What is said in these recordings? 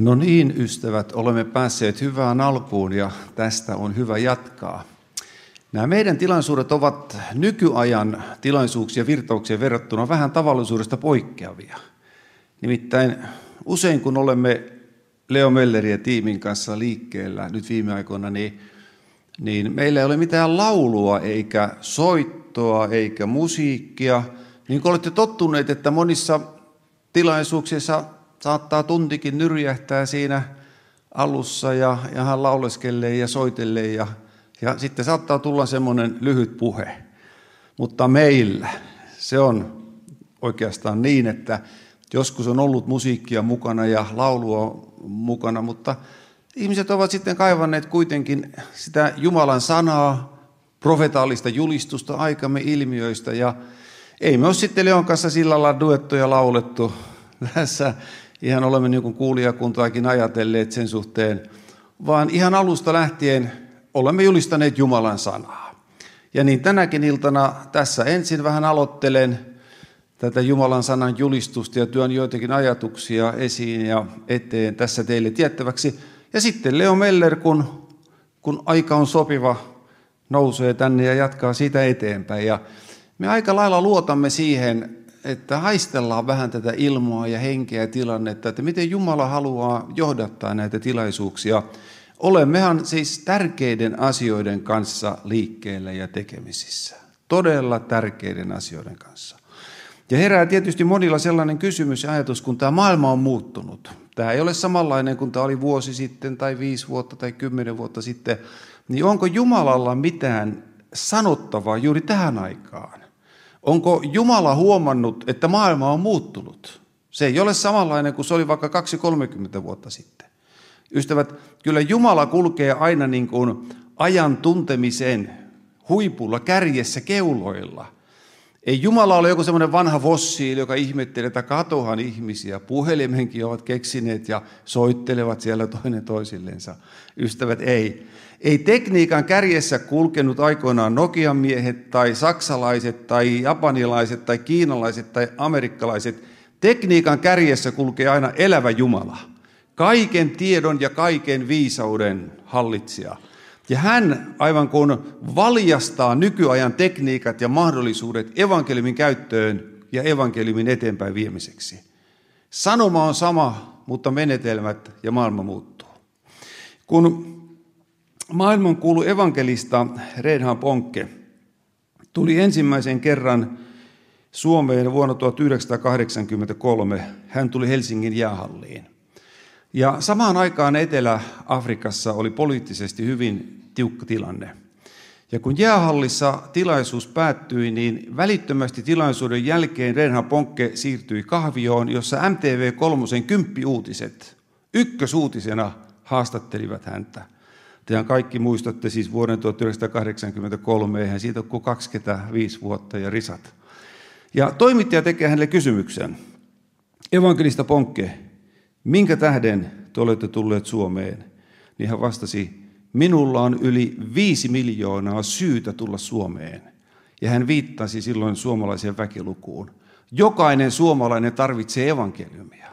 No niin, ystävät, olemme päässeet hyvään alkuun ja tästä on hyvä jatkaa. Nämä meidän tilaisuudet ovat nykyajan tilaisuuksia virtauksia verrattuna vähän tavallisuudesta poikkeavia. Nimittäin usein kun olemme Leo Mellerin ja tiimin kanssa liikkeellä nyt viime aikoina, niin, niin meillä ei ole mitään laulua eikä soittoa eikä musiikkia. Niin kuin olette tottuneet, että monissa tilaisuuksissa Saattaa tuntikin nyrjähtää siinä alussa ja, ja hän lauleskelee ja soitelee ja, ja sitten saattaa tulla semmoinen lyhyt puhe. Mutta meillä se on oikeastaan niin, että joskus on ollut musiikkia mukana ja laulua mukana, mutta ihmiset ovat sitten kaivanneet kuitenkin sitä Jumalan sanaa, profetaalista julistusta aikamme ilmiöistä ja ei me ole sitten Leon kanssa sillä lailla duettoja laulettu tässä ihan olemme niin kuin kuulijakuntaakin ajatelleet sen suhteen, vaan ihan alusta lähtien olemme julistaneet Jumalan sanaa. Ja niin tänäkin iltana tässä ensin vähän aloittelen tätä Jumalan sanan julistusta ja työn joitakin ajatuksia esiin ja eteen tässä teille tiettäväksi. Ja sitten Leo Meller, kun, kun aika on sopiva, nousee tänne ja jatkaa siitä eteenpäin. Ja me aika lailla luotamme siihen että haistellaan vähän tätä ilmoa ja henkeä ja tilannetta, että miten Jumala haluaa johdattaa näitä tilaisuuksia. Olemmehan siis tärkeiden asioiden kanssa liikkeellä ja tekemisissä. Todella tärkeiden asioiden kanssa. Ja herää tietysti monilla sellainen kysymys ja ajatus, kun tämä maailma on muuttunut. Tämä ei ole samanlainen kuin tämä oli vuosi sitten tai viisi vuotta tai kymmenen vuotta sitten. Niin onko Jumalalla mitään sanottavaa juuri tähän aikaan? Onko Jumala huomannut, että maailma on muuttunut? Se ei ole samanlainen kuin se oli vaikka 2-30 vuotta sitten. Ystävät, kyllä Jumala kulkee aina niin kuin ajan tuntemisen huipulla, kärjessä, keuloilla – ei Jumala ole joku semmoinen vanha fossiili, joka ihmettelee, että katohan ihmisiä. Puhelimenkin ovat keksineet ja soittelevat siellä toinen toisillensa. Ystävät, ei. Ei tekniikan kärjessä kulkenut aikoinaan Nokian miehet tai saksalaiset tai japanilaiset tai kiinalaiset tai amerikkalaiset. Tekniikan kärjessä kulkee aina elävä Jumala. Kaiken tiedon ja kaiken viisauden hallitsija. Ja hän aivan kuin valjastaa nykyajan tekniikat ja mahdollisuudet evankeliumin käyttöön ja evankeliumin eteenpäin viemiseksi. Sanoma on sama, mutta menetelmät ja maailma muuttuu. Kun maailman kuulu evankelista Reinhard Ponkke tuli ensimmäisen kerran Suomeen vuonna 1983. Hän tuli Helsingin jäähalliin. Ja samaan aikaan Etelä-Afrikassa oli poliittisesti hyvin tiukka tilanne. Ja kun jäähallissa tilaisuus päättyi, niin välittömästi tilaisuuden jälkeen Renha Ponkke siirtyi kahvioon, jossa MTV3 kymppiuutiset ykkösuutisena haastattelivat häntä. Tehän kaikki muistatte siis vuoden 1983, eihän siitä ole 25 vuotta ja risat. Ja toimittaja tekee hänelle kysymyksen. Evankelista Ponkke, minkä tähden te olette tulleet Suomeen? Niin hän vastasi, minulla on yli viisi miljoonaa syytä tulla Suomeen. Ja hän viittasi silloin suomalaiseen väkilukuun. Jokainen suomalainen tarvitsee evankeliumia.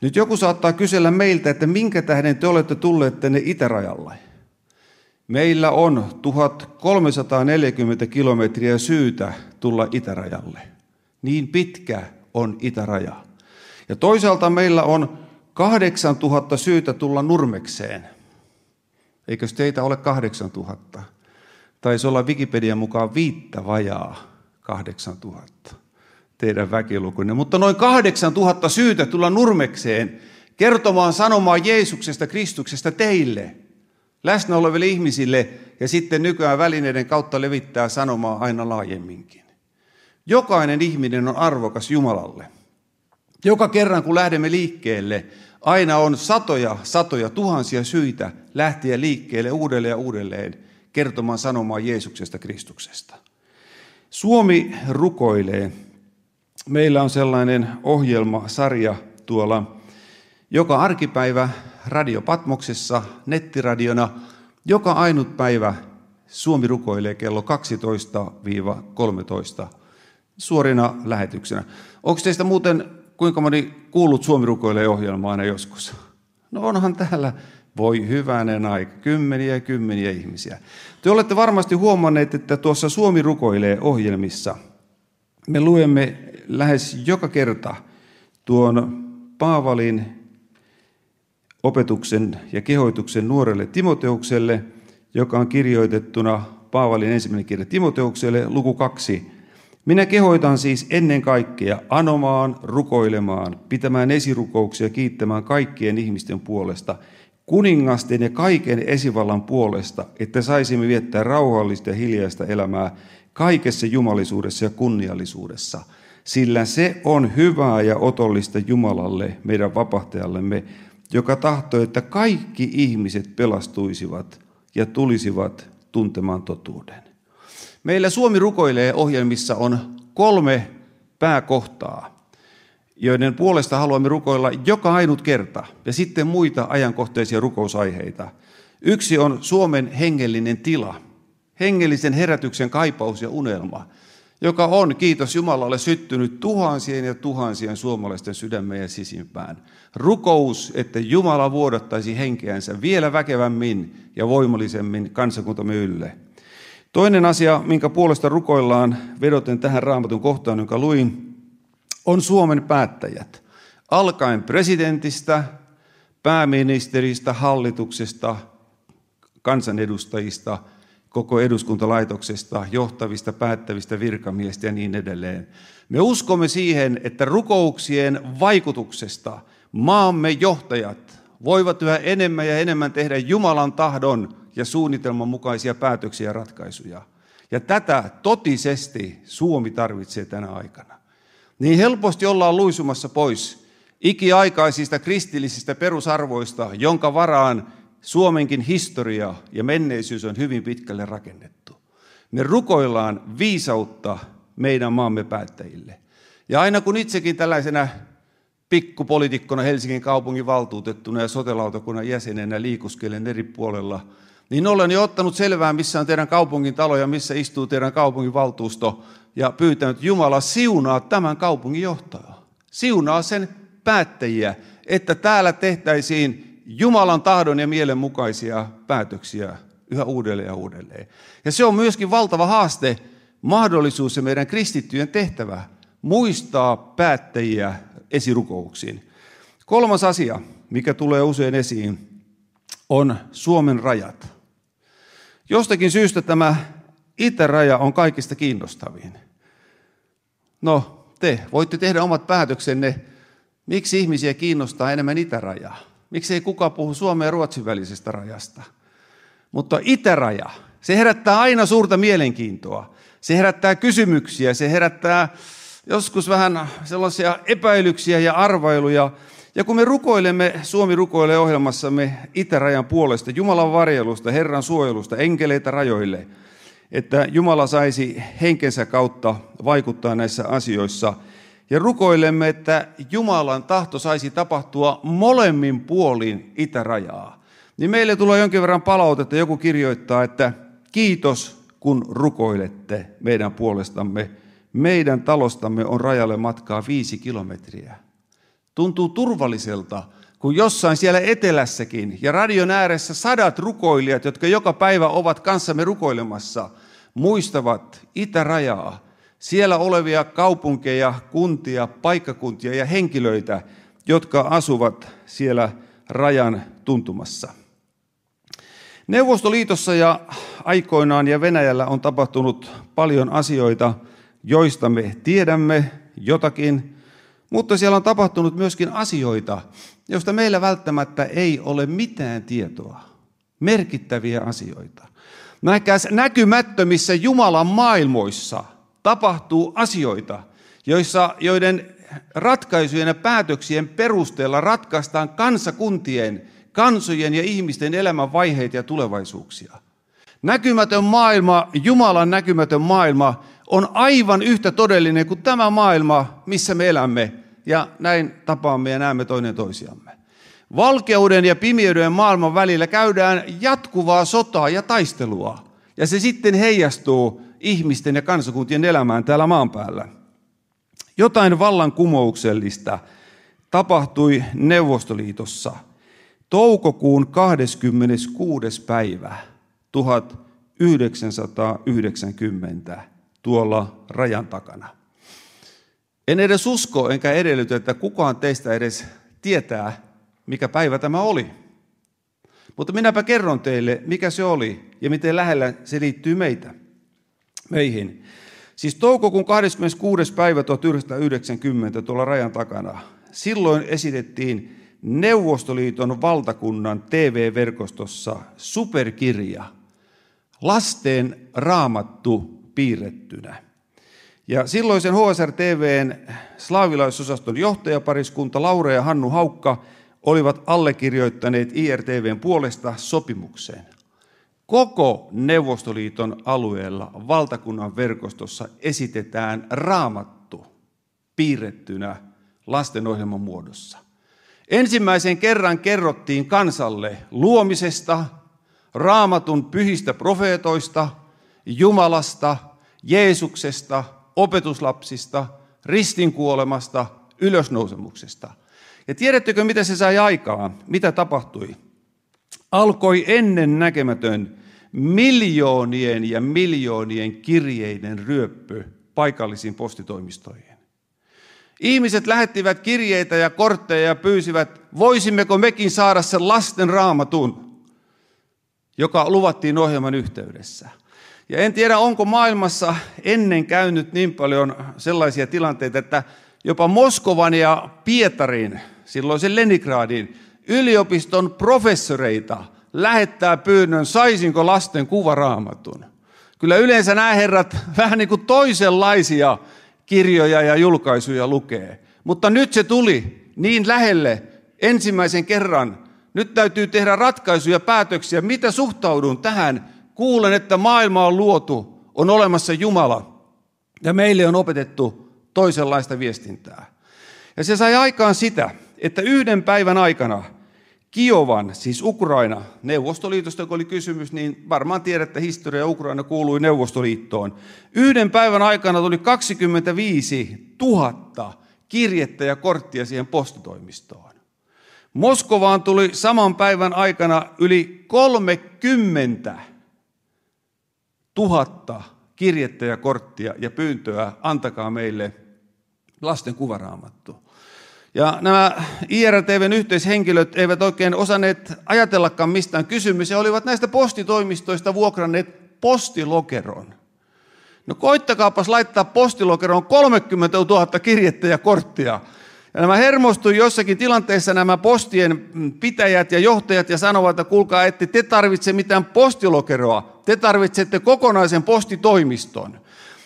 Nyt joku saattaa kysellä meiltä, että minkä tähden te olette tulleet tänne itärajalle. Meillä on 1340 kilometriä syytä tulla itärajalle. Niin pitkä on itäraja. Ja toisaalta meillä on 8000 syytä tulla Nurmekseen. Eikös teitä ole 8000? Taisi olla Wikipedian mukaan viittä vajaa 8000 teidän väkilukunne. Mutta noin 8000 syytä tulla nurmekseen kertomaan sanomaan Jeesuksesta, Kristuksesta teille, läsnä oleville ihmisille ja sitten nykyään välineiden kautta levittää sanomaa aina laajemminkin. Jokainen ihminen on arvokas Jumalalle. Joka kerran kun lähdemme liikkeelle, Aina on satoja, satoja, tuhansia syitä lähteä liikkeelle uudelleen ja uudelleen kertomaan sanomaa Jeesuksesta Kristuksesta. Suomi rukoilee. Meillä on sellainen ohjelmasarja tuolla joka arkipäivä Radio Patmoksessa nettiradiona. Joka ainut päivä Suomi rukoilee kello 12-13 suorina lähetyksenä. Onko teistä muuten kuinka moni kuullut Suomi rukoilee ohjelmaa aina joskus? No onhan täällä, voi hyvänen aika, kymmeniä ja kymmeniä ihmisiä. Te olette varmasti huomanneet, että tuossa Suomi rukoilee ohjelmissa me luemme lähes joka kerta tuon Paavalin opetuksen ja kehoituksen nuorelle Timoteukselle, joka on kirjoitettuna Paavalin ensimmäinen kirja Timoteukselle, luku 2, minä kehoitan siis ennen kaikkea anomaan, rukoilemaan, pitämään esirukouksia, kiittämään kaikkien ihmisten puolesta, kuningasten ja kaiken esivallan puolesta, että saisimme viettää rauhallista ja hiljaista elämää kaikessa jumalisuudessa ja kunniallisuudessa, sillä se on hyvää ja otollista Jumalalle, meidän vapahtajallemme, joka tahtoo, että kaikki ihmiset pelastuisivat ja tulisivat tuntemaan totuuden. Meillä Suomi rukoilee ohjelmissa on kolme pääkohtaa, joiden puolesta haluamme rukoilla joka ainut kerta ja sitten muita ajankohtaisia rukousaiheita. Yksi on Suomen hengellinen tila, hengellisen herätyksen kaipaus ja unelma, joka on, kiitos Jumalalle, syttynyt tuhansien ja tuhansien suomalaisten sydämeen ja sisimpään. Rukous, että Jumala vuodattaisi henkeänsä vielä väkevämmin ja voimallisemmin kansakuntamme ylle – Toinen asia, minkä puolesta rukoillaan vedoten tähän raamatun kohtaan, jonka luin, on Suomen päättäjät. Alkaen presidentistä, pääministeristä, hallituksesta, kansanedustajista, koko eduskuntalaitoksesta, johtavista, päättävistä virkamiestä ja niin edelleen. Me uskomme siihen, että rukouksien vaikutuksesta maamme johtajat, voivat yhä enemmän ja enemmän tehdä Jumalan tahdon ja suunnitelman mukaisia päätöksiä ja ratkaisuja. Ja tätä totisesti Suomi tarvitsee tänä aikana. Niin helposti ollaan luisumassa pois ikiaikaisista kristillisistä perusarvoista, jonka varaan Suomenkin historia ja menneisyys on hyvin pitkälle rakennettu. Me rukoillaan viisautta meidän maamme päättäjille. Ja aina kun itsekin tällaisena pikkupolitiikkona Helsingin kaupungin valtuutettuna ja sotelautakunnan jäsenenä liikuskelen eri puolella, niin olen jo ottanut selvää, missä on teidän kaupungin talo ja missä istuu teidän kaupungin valtuusto ja pyytänyt Jumala siunaa tämän kaupungin johtaja, Siunaa sen päättäjiä, että täällä tehtäisiin Jumalan tahdon ja mielen mukaisia päätöksiä yhä uudelleen ja uudelleen. Ja se on myöskin valtava haaste, mahdollisuus ja meidän kristittyjen tehtävä muistaa päättäjiä esirukouksiin. Kolmas asia, mikä tulee usein esiin, on Suomen rajat. Jostakin syystä tämä itäraja on kaikista kiinnostavin. No, te voitte tehdä omat päätöksenne, miksi ihmisiä kiinnostaa enemmän itärajaa. Miksi ei kukaan puhu Suomen ja Ruotsin välisestä rajasta. Mutta itäraja, se herättää aina suurta mielenkiintoa. Se herättää kysymyksiä, se herättää joskus vähän sellaisia epäilyksiä ja arvailuja. Ja kun me rukoilemme, Suomi rukoilee ohjelmassamme itärajan puolesta, Jumalan varjelusta, Herran suojelusta, enkeleitä rajoille, että Jumala saisi henkensä kautta vaikuttaa näissä asioissa. Ja rukoilemme, että Jumalan tahto saisi tapahtua molemmin puolin itärajaa. Niin meille tulee jonkin verran palautetta, joku kirjoittaa, että kiitos kun rukoilette meidän puolestamme – meidän talostamme on rajalle matkaa viisi kilometriä. Tuntuu turvalliselta, kun jossain siellä etelässäkin ja radion ääressä sadat rukoilijat, jotka joka päivä ovat kanssamme rukoilemassa, muistavat itärajaa, siellä olevia kaupunkeja, kuntia, paikkakuntia ja henkilöitä, jotka asuvat siellä rajan tuntumassa. Neuvostoliitossa ja aikoinaan ja Venäjällä on tapahtunut paljon asioita – joista me tiedämme jotakin, mutta siellä on tapahtunut myöskin asioita, joista meillä välttämättä ei ole mitään tietoa. Merkittäviä asioita. Näkäs näkymättömissä Jumalan maailmoissa tapahtuu asioita, joissa, joiden ratkaisujen ja päätöksien perusteella ratkaistaan kansakuntien, kansojen ja ihmisten elämän vaiheita ja tulevaisuuksia. Näkymätön maailma, Jumalan näkymätön maailma on aivan yhtä todellinen kuin tämä maailma, missä me elämme. Ja näin tapaamme ja näemme toinen toisiamme. Valkeuden ja pimeyden maailman välillä käydään jatkuvaa sotaa ja taistelua. Ja se sitten heijastuu ihmisten ja kansakuntien elämään täällä maan päällä. Jotain vallankumouksellista tapahtui Neuvostoliitossa toukokuun 26. päivä 1990 tuolla rajan takana. En edes usko enkä edellytä, että kukaan teistä edes tietää, mikä päivä tämä oli. Mutta minäpä kerron teille, mikä se oli ja miten lähellä se liittyy meitä, meihin. Siis toukokuun 26. päivä 1990 tuolla rajan takana. Silloin esitettiin Neuvostoliiton valtakunnan TV-verkostossa superkirja Lasten raamattu piirrettynä. Ja silloisen HSR-TVn slaavilaisosaston johtajapariskunta Laura ja Hannu Haukka olivat allekirjoittaneet IRTVn puolesta sopimukseen. Koko Neuvostoliiton alueella valtakunnan verkostossa esitetään raamattu piirrettynä lastenohjelman muodossa. Ensimmäisen kerran kerrottiin kansalle luomisesta, raamatun pyhistä profeetoista – Jumalasta, Jeesuksesta, opetuslapsista, ristinkuolemasta, ylösnousemuksesta. Ja tiedättekö, mitä se sai aikaan? Mitä tapahtui? Alkoi ennen näkemätön miljoonien ja miljoonien kirjeiden ryöppy paikallisiin postitoimistoihin. Ihmiset lähettivät kirjeitä ja kortteja ja pyysivät, voisimmeko mekin saada sen lasten raamatun, joka luvattiin ohjelman yhteydessä – ja en tiedä, onko maailmassa ennen käynyt niin paljon sellaisia tilanteita, että jopa Moskovan ja Pietarin, sen Leningradin, yliopiston professoreita lähettää pyynnön, saisinko lasten kuvaraamatun. Kyllä yleensä nämä herrat vähän niin kuin toisenlaisia kirjoja ja julkaisuja lukee. Mutta nyt se tuli niin lähelle ensimmäisen kerran. Nyt täytyy tehdä ratkaisuja, päätöksiä, mitä suhtaudun tähän kuulen, että maailma on luotu, on olemassa Jumala ja meille on opetettu toisenlaista viestintää. Ja se sai aikaan sitä, että yhden päivän aikana Kiovan, siis Ukraina, Neuvostoliitosta, kun oli kysymys, niin varmaan tiedätte, historia Ukraina kuului Neuvostoliittoon. Yhden päivän aikana tuli 25 000 kirjettä ja korttia siihen postitoimistoon. Moskovaan tuli saman päivän aikana yli 30 tuhatta kirjettä ja korttia ja pyyntöä, antakaa meille lasten kuvaraamattu. Ja nämä IRTVn yhteishenkilöt eivät oikein osanneet ajatellakaan mistään kysymys. ja olivat näistä postitoimistoista vuokranneet postilokeron. No koittakaapas laittaa postilokeroon 30 000 kirjettä ja korttia. Ja nämä hermostui jossakin tilanteessa nämä postien pitäjät ja johtajat ja sanovat, että kuulkaa, ette te tarvitse mitään postilokeroa, te tarvitsette kokonaisen postitoimiston.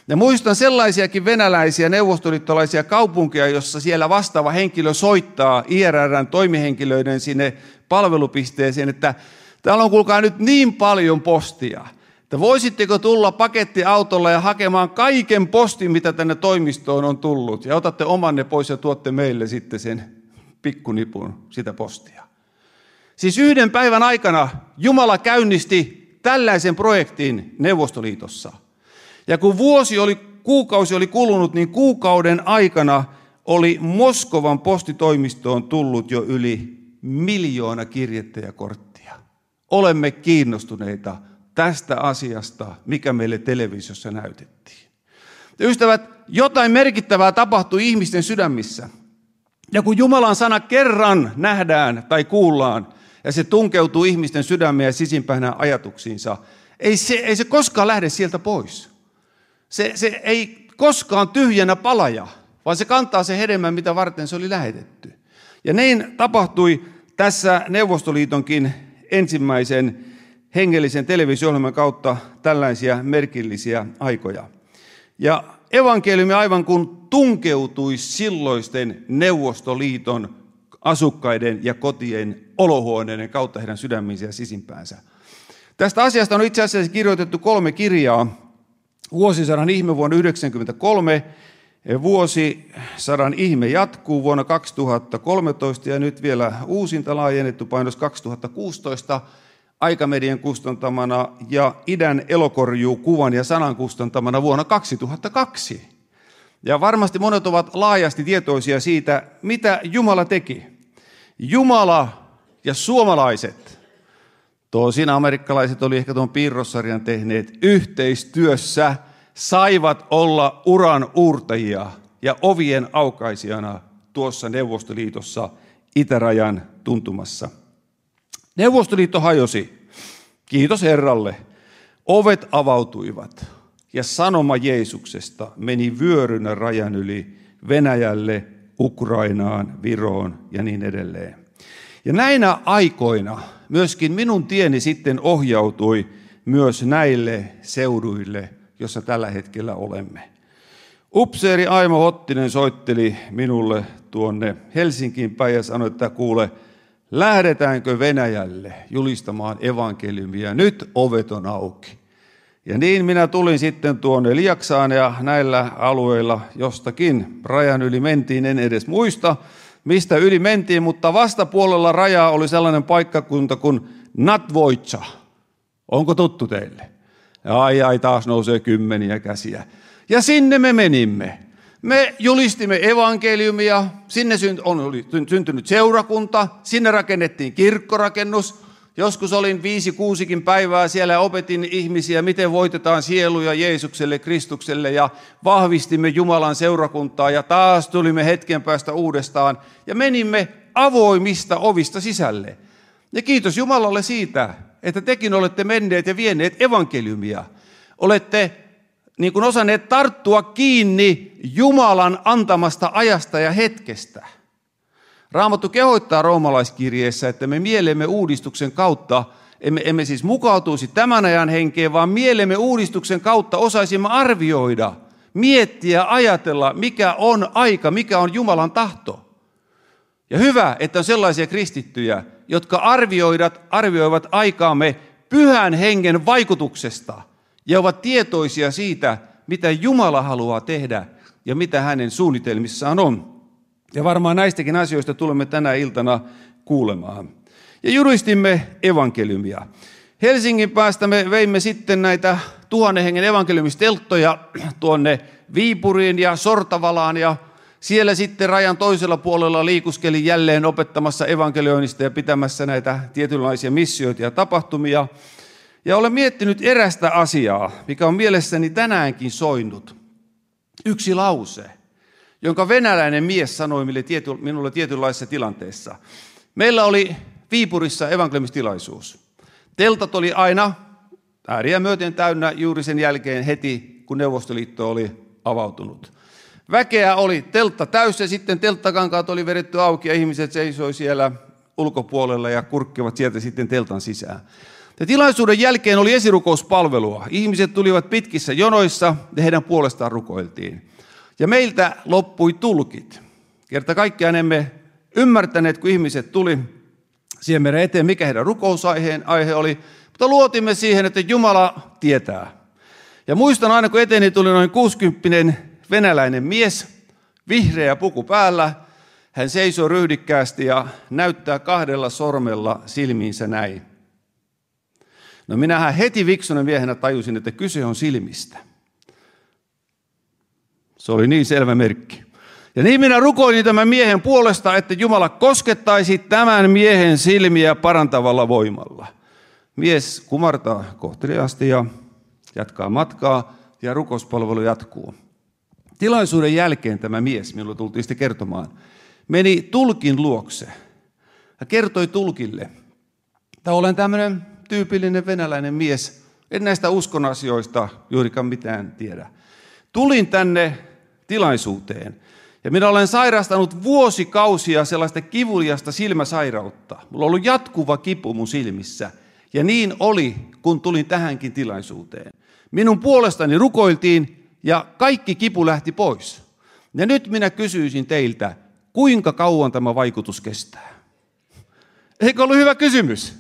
Ja muistan sellaisiakin venäläisiä neuvostoliittolaisia kaupunkeja, jossa siellä vastaava henkilö soittaa IRRn toimihenkilöiden sinne palvelupisteeseen, että täällä on kuulkaa nyt niin paljon postia – että voisitteko tulla pakettiautolla ja hakemaan kaiken postin, mitä tänne toimistoon on tullut, ja otatte omanne pois ja tuotte meille sitten sen pikkunipun sitä postia. Siis yhden päivän aikana Jumala käynnisti tällaisen projektin Neuvostoliitossa. Ja kun vuosi oli, kuukausi oli kulunut, niin kuukauden aikana oli Moskovan postitoimistoon tullut jo yli miljoona kirjettä ja korttia. Olemme kiinnostuneita tästä asiasta, mikä meille televisiossa näytettiin. Ja ystävät, jotain merkittävää tapahtui ihmisten sydämissä. Ja kun Jumalan sana kerran nähdään tai kuullaan, ja se tunkeutuu ihmisten sydämeen ja sisimpäinä ajatuksiinsa, ei se, ei se koskaan lähde sieltä pois. Se, se ei koskaan tyhjänä palaja, vaan se kantaa se hedelmän, mitä varten se oli lähetetty. Ja niin tapahtui tässä Neuvostoliitonkin ensimmäisen hengellisen televisio kautta tällaisia merkillisiä aikoja. Ja evankeliumi aivan kuin tunkeutui silloisten Neuvostoliiton asukkaiden ja kotien olohuoneiden kautta heidän sydämiinsä ja sisimpäänsä. Tästä asiasta on itse asiassa kirjoitettu kolme kirjaa. Vuosisadan ihme vuonna 1993, vuosisadan ihme jatkuu vuonna 2013 ja nyt vielä uusinta laajennettu painos 2016. Aikamedian kustantamana ja Idän elokorjuu kuvan ja sanan kustantamana vuonna 2002. Ja varmasti monet ovat laajasti tietoisia siitä, mitä Jumala teki. Jumala ja suomalaiset, tosin amerikkalaiset oli ehkä tuon piirrossarjan tehneet, yhteistyössä saivat olla uran uurtajia ja ovien aukaisijana tuossa Neuvostoliitossa itärajan tuntumassa. Neuvostoliitto hajosi. Kiitos Herralle. Ovet avautuivat ja sanoma Jeesuksesta meni vyörynä rajan yli Venäjälle, Ukrainaan, Viroon ja niin edelleen. Ja näinä aikoina myöskin minun tieni sitten ohjautui myös näille seuduille, jossa tällä hetkellä olemme. Upseeri Aimo Hottinen soitteli minulle tuonne Helsinkiin päin ja sanoi, että kuule – lähdetäänkö Venäjälle julistamaan evankeliumia, nyt ovet on auki. Ja niin minä tulin sitten tuonne Liaksaan ja näillä alueilla jostakin rajan yli mentiin, en edes muista mistä yli mentiin, mutta vastapuolella rajaa oli sellainen paikkakunta kuin Natvoitsa. Onko tuttu teille? Ai ai, taas nousee kymmeniä käsiä. Ja sinne me menimme. Me julistimme evankeliumia, sinne on syntynyt seurakunta, sinne rakennettiin kirkkorakennus. Joskus olin viisi, kuusikin päivää siellä ja opetin ihmisiä, miten voitetaan sieluja Jeesukselle, Kristukselle ja vahvistimme Jumalan seurakuntaa ja taas tulimme hetken päästä uudestaan ja menimme avoimista ovista sisälle. Ja kiitos Jumalalle siitä, että tekin olette menneet ja vieneet evankeliumia. Olette niin kuin osanneet tarttua kiinni Jumalan antamasta ajasta ja hetkestä. Raamattu kehoittaa roomalaiskirjeessä, että me mielemme uudistuksen kautta, emme, emme siis mukautuisi tämän ajan henkeen, vaan mielemme uudistuksen kautta osaisimme arvioida, miettiä, ajatella, mikä on aika, mikä on Jumalan tahto. Ja hyvä, että on sellaisia kristittyjä, jotka arvioivat, arvioivat aikaamme pyhän hengen vaikutuksesta – ja ovat tietoisia siitä, mitä Jumala haluaa tehdä ja mitä hänen suunnitelmissaan on. Ja varmaan näistäkin asioista tulemme tänä iltana kuulemaan. Ja juristimme evankeliumia. Helsingin päästä me veimme sitten näitä tuhannen hengen evankeliumistelttoja tuonne Viipuriin ja Sortavalaan ja siellä sitten rajan toisella puolella liikuskeli jälleen opettamassa evankelioinnista ja pitämässä näitä tietynlaisia missioita ja tapahtumia. Ja olen miettinyt erästä asiaa, mikä on mielessäni tänäänkin soinut. Yksi lause, jonka venäläinen mies sanoi minulle tietynlaisessa tilanteessa. Meillä oli Viipurissa evankeliumistilaisuus. Teltat oli aina ääriä myöten täynnä juuri sen jälkeen heti, kun Neuvostoliitto oli avautunut. Väkeä oli teltta ja sitten telttakankaat oli vedetty auki ja ihmiset seisoi siellä ulkopuolella ja kurkkivat sieltä sitten teltan sisään. Ja tilaisuuden jälkeen oli esirukouspalvelua. Ihmiset tulivat pitkissä jonoissa ja heidän puolestaan rukoiltiin. Ja meiltä loppui tulkit. Kerta kaikkiaan emme ymmärtäneet, kun ihmiset tuli siihen meidän eteen, mikä heidän rukousaiheen aihe oli. Mutta luotimme siihen, että Jumala tietää. Ja muistan aina, kun eteeni tuli noin 60 venäläinen mies, vihreä puku päällä. Hän seisoo ryhdikkäästi ja näyttää kahdella sormella silmiinsä näin. No minähän heti viksunen viehenä tajusin, että kyse on silmistä. Se oli niin selvä merkki. Ja niin minä rukoilin tämän miehen puolesta, että Jumala koskettaisi tämän miehen silmiä parantavalla voimalla. Mies kumartaa kohteliaasti ja jatkaa matkaa ja rukospalvelu jatkuu. Tilaisuuden jälkeen tämä mies, minulle tultiin sitten kertomaan, meni tulkin luokse ja kertoi tulkille, että olen tämmöinen tyypillinen venäläinen mies. En näistä uskon asioista juurikaan mitään tiedä. Tulin tänne tilaisuuteen. Ja minä olen sairastanut vuosikausia sellaista kivuliasta silmäsairautta. Mulla on ollut jatkuva kipu mun silmissä. Ja niin oli, kun tulin tähänkin tilaisuuteen. Minun puolestani rukoiltiin ja kaikki kipu lähti pois. Ja nyt minä kysyisin teiltä, kuinka kauan tämä vaikutus kestää? Eikö ollut hyvä kysymys?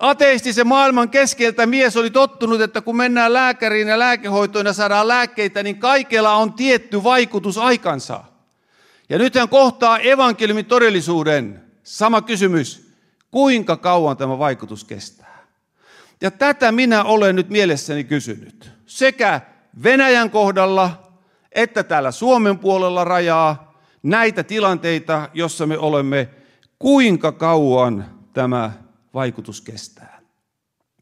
Ateistisen maailman keskeltä mies oli tottunut, että kun mennään lääkäriin ja lääkehoitoon ja saadaan lääkkeitä, niin kaikella on tietty vaikutus aikansa. Ja nyt hän kohtaa evankeliumin todellisuuden. Sama kysymys. Kuinka kauan tämä vaikutus kestää? Ja tätä minä olen nyt mielessäni kysynyt. Sekä Venäjän kohdalla että täällä Suomen puolella rajaa näitä tilanteita, jossa me olemme, kuinka kauan tämä vaikutus kestää.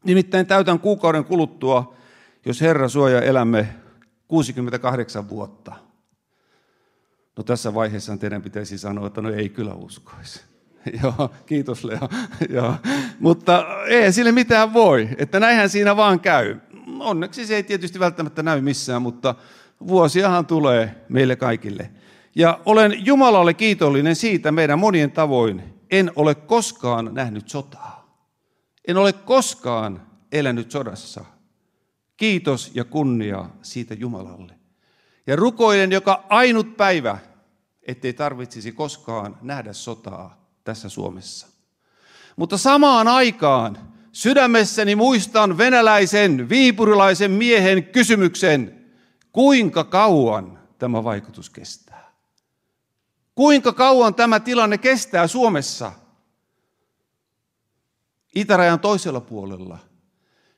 Nimittäin täytän kuukauden kuluttua, jos Herra suoja elämme 68 vuotta. No tässä vaiheessa teidän pitäisi sanoa, että no ei kyllä uskoisi. Joo, kiitos Leo. Joo. Mutta ei sille mitään voi, että näinhän siinä vaan käy. Onneksi se ei tietysti välttämättä näy missään, mutta vuosiahan tulee meille kaikille. Ja olen Jumalalle kiitollinen siitä meidän monien tavoin. En ole koskaan nähnyt sotaa. En ole koskaan elänyt sodassa. Kiitos ja kunnia siitä Jumalalle. Ja rukoilen joka ainut päivä, ettei tarvitsisi koskaan nähdä sotaa tässä Suomessa. Mutta samaan aikaan sydämessäni muistan venäläisen viipurilaisen miehen kysymyksen, kuinka kauan tämä vaikutus kestää. Kuinka kauan tämä tilanne kestää Suomessa – itärajan toisella puolella.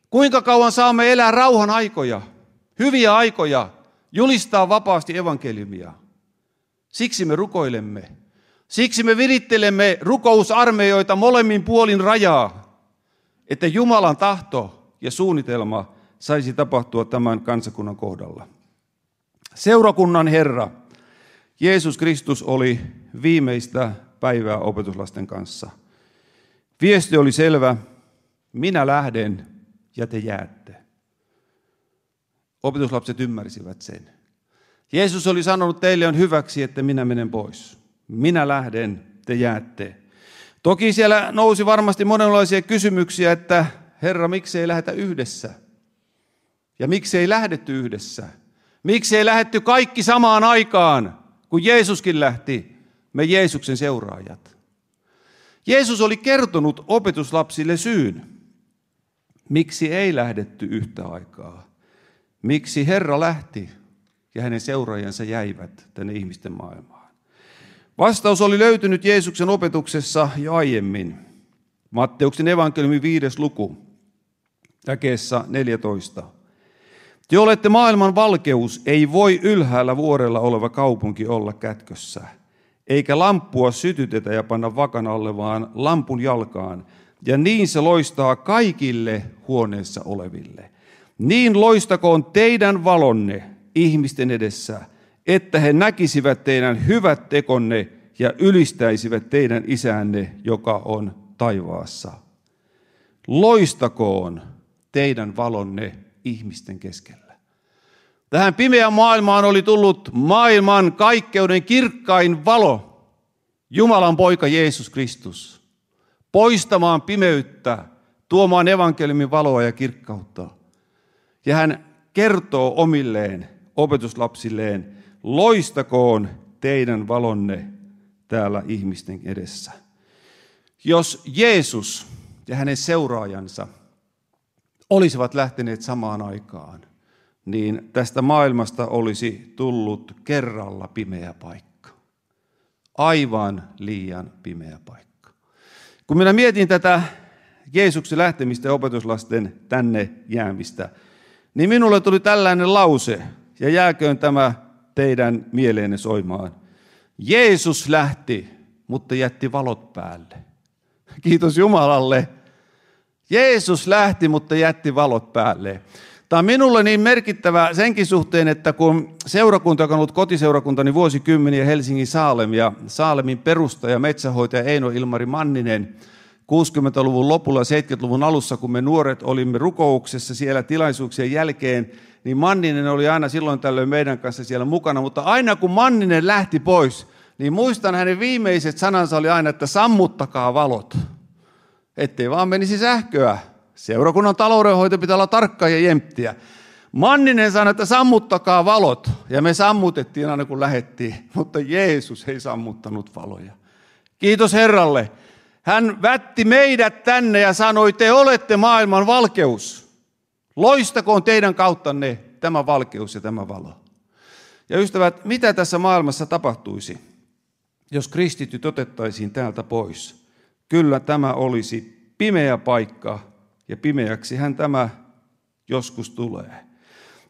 Kuinka kauan saamme elää rauhan aikoja, hyviä aikoja, julistaa vapaasti evankeliumia? Siksi me rukoilemme. Siksi me virittelemme rukousarmeijoita molemmin puolin rajaa, että Jumalan tahto ja suunnitelma saisi tapahtua tämän kansakunnan kohdalla. Seurakunnan Herra, Jeesus Kristus oli viimeistä päivää opetuslasten kanssa – Viesti oli selvä. Minä lähden ja te jäätte. Opetuslapset ymmärsivät sen. Jeesus oli sanonut, teille on hyväksi, että minä menen pois. Minä lähden, te jäätte. Toki siellä nousi varmasti monenlaisia kysymyksiä, että Herra, miksi ei lähetä yhdessä? Ja miksi ei lähdetty yhdessä? Miksi ei lähetty kaikki samaan aikaan, kun Jeesuskin lähti, me Jeesuksen seuraajat? Jeesus oli kertonut opetuslapsille syyn. Miksi ei lähdetty yhtä aikaa? Miksi Herra lähti ja hänen seuraajansa jäivät tänne ihmisten maailmaan? Vastaus oli löytynyt Jeesuksen opetuksessa jo aiemmin. Matteuksen evankeliumi viides luku, jakeessa 14. Te olette maailman valkeus, ei voi ylhäällä vuorella oleva kaupunki olla kätkössä eikä lampua sytytetä ja panna vakan alle, vaan lampun jalkaan. Ja niin se loistaa kaikille huoneessa oleville. Niin loistakoon teidän valonne ihmisten edessä, että he näkisivät teidän hyvät tekonne ja ylistäisivät teidän isänne, joka on taivaassa. Loistakoon teidän valonne ihmisten keskellä. Tähän pimeään maailmaan oli tullut maailman kaikkeuden kirkkain valo, Jumalan poika Jeesus Kristus, poistamaan pimeyttä, tuomaan evankeliumin valoa ja kirkkautta. Ja hän kertoo omilleen opetuslapsilleen, loistakoon teidän valonne täällä ihmisten edessä. Jos Jeesus ja hänen seuraajansa olisivat lähteneet samaan aikaan, niin tästä maailmasta olisi tullut kerralla pimeä paikka. Aivan liian pimeä paikka. Kun minä mietin tätä Jeesuksen lähtemistä ja opetuslasten tänne jäämistä, niin minulle tuli tällainen lause, ja jääköön tämä teidän mieleenne soimaan. Jeesus lähti, mutta jätti valot päälle. Kiitos Jumalalle. Jeesus lähti, mutta jätti valot päälle. Tämä on minulle niin merkittävä senkin suhteen, että kun seurakunta, joka on ollut niin vuosikymmeniä Helsingin Saalem ja Saalemin perustaja, metsähoitaja Eino Ilmari Manninen, 60-luvun lopulla ja 70-luvun alussa, kun me nuoret olimme rukouksessa siellä tilaisuuksien jälkeen, niin Manninen oli aina silloin tällöin meidän kanssa siellä mukana, mutta aina kun Manninen lähti pois, niin muistan hänen viimeiset sanansa oli aina, että sammuttakaa valot, ettei vaan menisi sähköä. Seurakunnan taloudenhoito pitää olla tarkka ja jemptiä. Manninen sanoi, että sammuttakaa valot. Ja me sammutettiin aina kun lähettiin, mutta Jeesus ei sammuttanut valoja. Kiitos Herralle. Hän vätti meidät tänne ja sanoi, te olette maailman valkeus. Loistakoon teidän kauttanne tämä valkeus ja tämä valo. Ja ystävät, mitä tässä maailmassa tapahtuisi, jos kristityt otettaisiin täältä pois? Kyllä tämä olisi pimeä paikka ja pimeäksi hän tämä joskus tulee.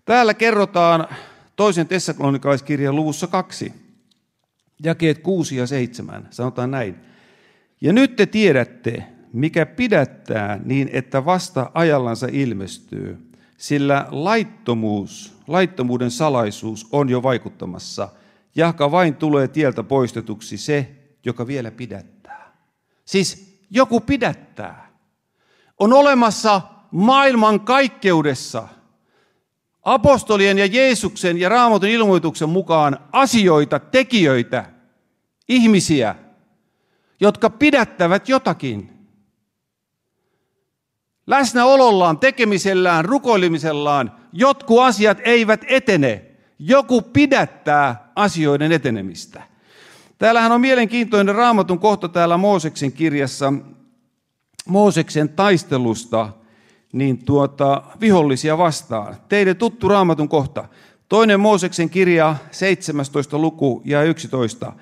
Täällä kerrotaan toisen tessalonikalaiskirjan luvussa kaksi, jakeet kuusi ja seitsemän. sanotaan näin. Ja nyt te tiedätte, mikä pidättää niin, että vasta ajallansa ilmestyy, sillä laittomuus, laittomuuden salaisuus on jo vaikuttamassa, jahka vain tulee tieltä poistetuksi se, joka vielä pidättää. Siis joku pidättää on olemassa maailman kaikkeudessa apostolien ja Jeesuksen ja Raamatun ilmoituksen mukaan asioita, tekijöitä, ihmisiä, jotka pidättävät jotakin. Läsnäolollaan, tekemisellään, rukoilemisellaan jotkut asiat eivät etene. Joku pidättää asioiden etenemistä. Täällähän on mielenkiintoinen raamatun kohta täällä Mooseksen kirjassa Mooseksen taistelusta niin tuota, vihollisia vastaan. Teille tuttu raamatun kohta. Toinen Mooseksen kirja, 17. luku ja 11.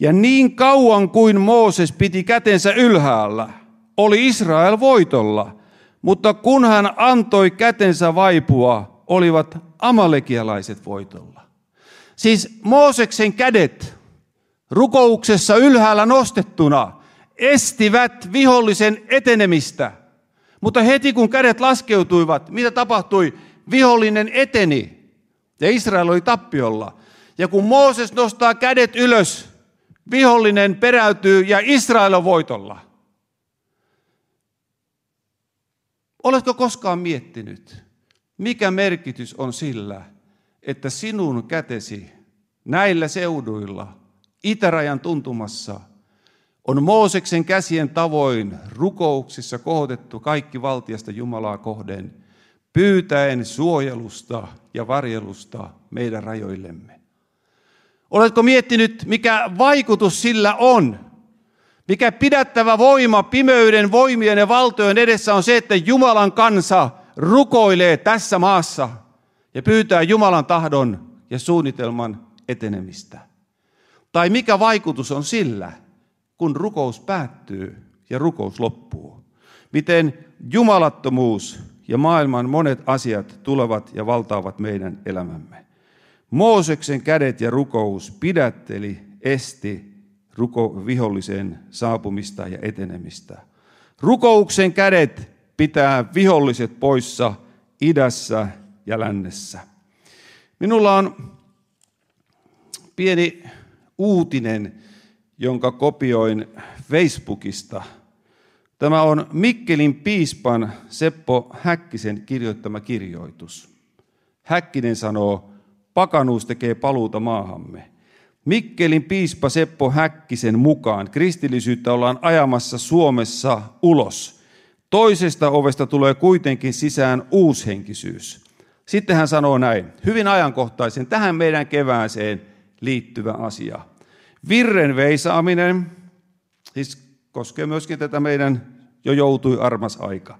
Ja niin kauan kuin Mooses piti kätensä ylhäällä, oli Israel voitolla, mutta kun hän antoi kätensä vaipua, olivat amalekialaiset voitolla. Siis Mooseksen kädet rukouksessa ylhäällä nostettuna – estivät vihollisen etenemistä. Mutta heti kun kädet laskeutuivat, mitä tapahtui? Vihollinen eteni ja Israel oli tappiolla. Ja kun Mooses nostaa kädet ylös, vihollinen peräytyy ja Israel on voitolla. Oletko koskaan miettinyt, mikä merkitys on sillä, että sinun kätesi näillä seuduilla, itärajan tuntumassa – on Mooseksen käsien tavoin rukouksissa kohotettu kaikki valtiasta Jumalaa kohden, pyytäen suojelusta ja varjelusta meidän rajoillemme. Oletko miettinyt, mikä vaikutus sillä on? Mikä pidättävä voima pimeyden, voimien ja valtojen edessä on se, että Jumalan kansa rukoilee tässä maassa ja pyytää Jumalan tahdon ja suunnitelman etenemistä? Tai mikä vaikutus on sillä, kun rukous päättyy ja rukous loppuu. Miten jumalattomuus ja maailman monet asiat tulevat ja valtaavat meidän elämämme. Mooseksen kädet ja rukous pidätteli, esti ruko- vihollisen saapumista ja etenemistä. Rukouksen kädet pitää viholliset poissa idässä ja lännessä. Minulla on pieni uutinen jonka kopioin Facebookista. Tämä on Mikkelin piispan Seppo Häkkisen kirjoittama kirjoitus. Häkkinen sanoo, pakanuus tekee paluuta maahamme. Mikkelin piispa Seppo Häkkisen mukaan kristillisyyttä ollaan ajamassa Suomessa ulos. Toisesta ovesta tulee kuitenkin sisään uushenkisyys. Sitten hän sanoo näin, hyvin ajankohtaisen, tähän meidän kevääseen liittyvä asia – Virren veisaaminen, siis koskee myöskin tätä meidän jo joutui armas aika.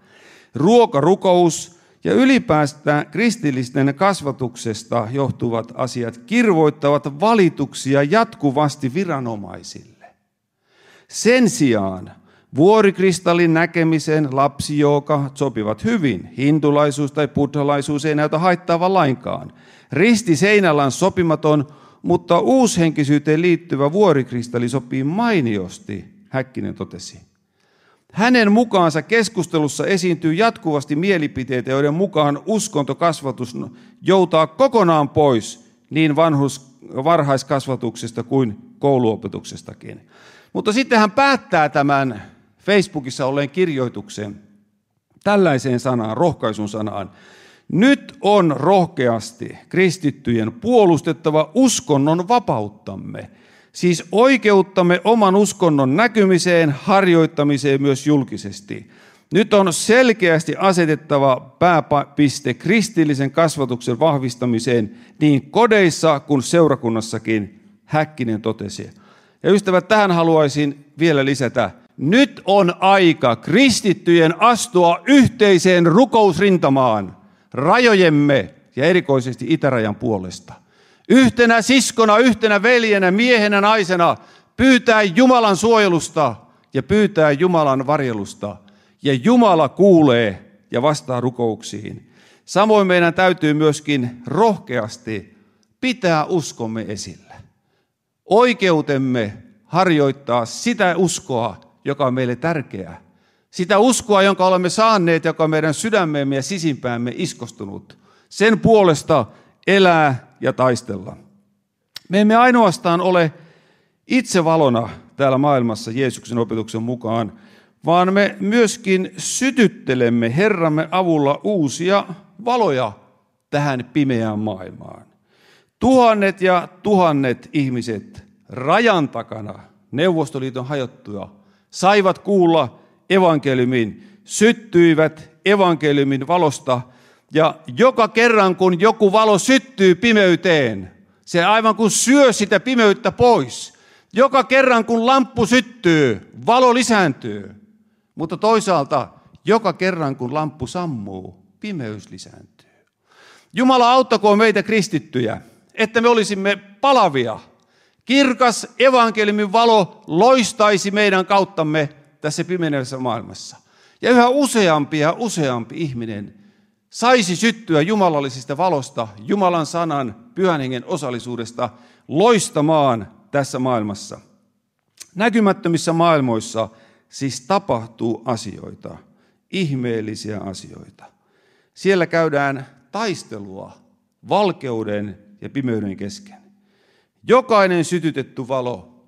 Ruokarukous ja ylipäästä kristillisten kasvatuksesta johtuvat asiat kirvoittavat valituksia jatkuvasti viranomaisille. Sen sijaan vuorikristallin näkemisen lapsijooka sopivat hyvin. Hindulaisuus tai buddhalaisuus ei näytä haittaavan lainkaan. Risti on sopimaton mutta uushenkisyyteen liittyvä vuorikristalli sopii mainiosti, Häkkinen totesi. Hänen mukaansa keskustelussa esiintyy jatkuvasti mielipiteitä, joiden mukaan uskontokasvatus joutaa kokonaan pois niin vanhus, varhaiskasvatuksesta kuin kouluopetuksestakin. Mutta sitten hän päättää tämän Facebookissa olleen kirjoituksen tällaiseen sanaan, rohkaisun sanaan. Nyt on rohkeasti kristittyjen puolustettava uskonnon vapauttamme, siis oikeuttamme oman uskonnon näkymiseen, harjoittamiseen myös julkisesti. Nyt on selkeästi asetettava pääpiste kristillisen kasvatuksen vahvistamiseen niin kodeissa kuin seurakunnassakin, Häkkinen totesi. Ja ystävät, tähän haluaisin vielä lisätä. Nyt on aika kristittyjen astua yhteiseen rukousrintamaan – rajojemme ja erikoisesti itärajan puolesta. Yhtenä siskona, yhtenä veljenä, miehenä, naisena pyytää Jumalan suojelusta ja pyytää Jumalan varjelusta. Ja Jumala kuulee ja vastaa rukouksiin. Samoin meidän täytyy myöskin rohkeasti pitää uskomme esillä. Oikeutemme harjoittaa sitä uskoa, joka on meille tärkeää sitä uskoa, jonka olemme saaneet, joka on meidän sydämeemme ja sisimpäämme iskostunut. Sen puolesta elää ja taistella. Me emme ainoastaan ole itse valona täällä maailmassa Jeesuksen opetuksen mukaan, vaan me myöskin sytyttelemme Herramme avulla uusia valoja tähän pimeään maailmaan. Tuhannet ja tuhannet ihmiset rajan takana Neuvostoliiton hajottuja saivat kuulla evankeliumiin, syttyivät evankeliumin valosta. Ja joka kerran, kun joku valo syttyy pimeyteen, se aivan kuin syö sitä pimeyttä pois. Joka kerran, kun lamppu syttyy, valo lisääntyy. Mutta toisaalta, joka kerran, kun lamppu sammuu, pimeys lisääntyy. Jumala auttakoon meitä kristittyjä, että me olisimme palavia. Kirkas evankeliumin valo loistaisi meidän kauttamme tässä pimenevässä maailmassa. Ja yhä useampi ja useampi ihminen saisi syttyä jumalallisesta valosta, Jumalan sanan, pyhän hengen osallisuudesta loistamaan tässä maailmassa. Näkymättömissä maailmoissa siis tapahtuu asioita, ihmeellisiä asioita. Siellä käydään taistelua valkeuden ja pimeyden kesken. Jokainen sytytetty valo,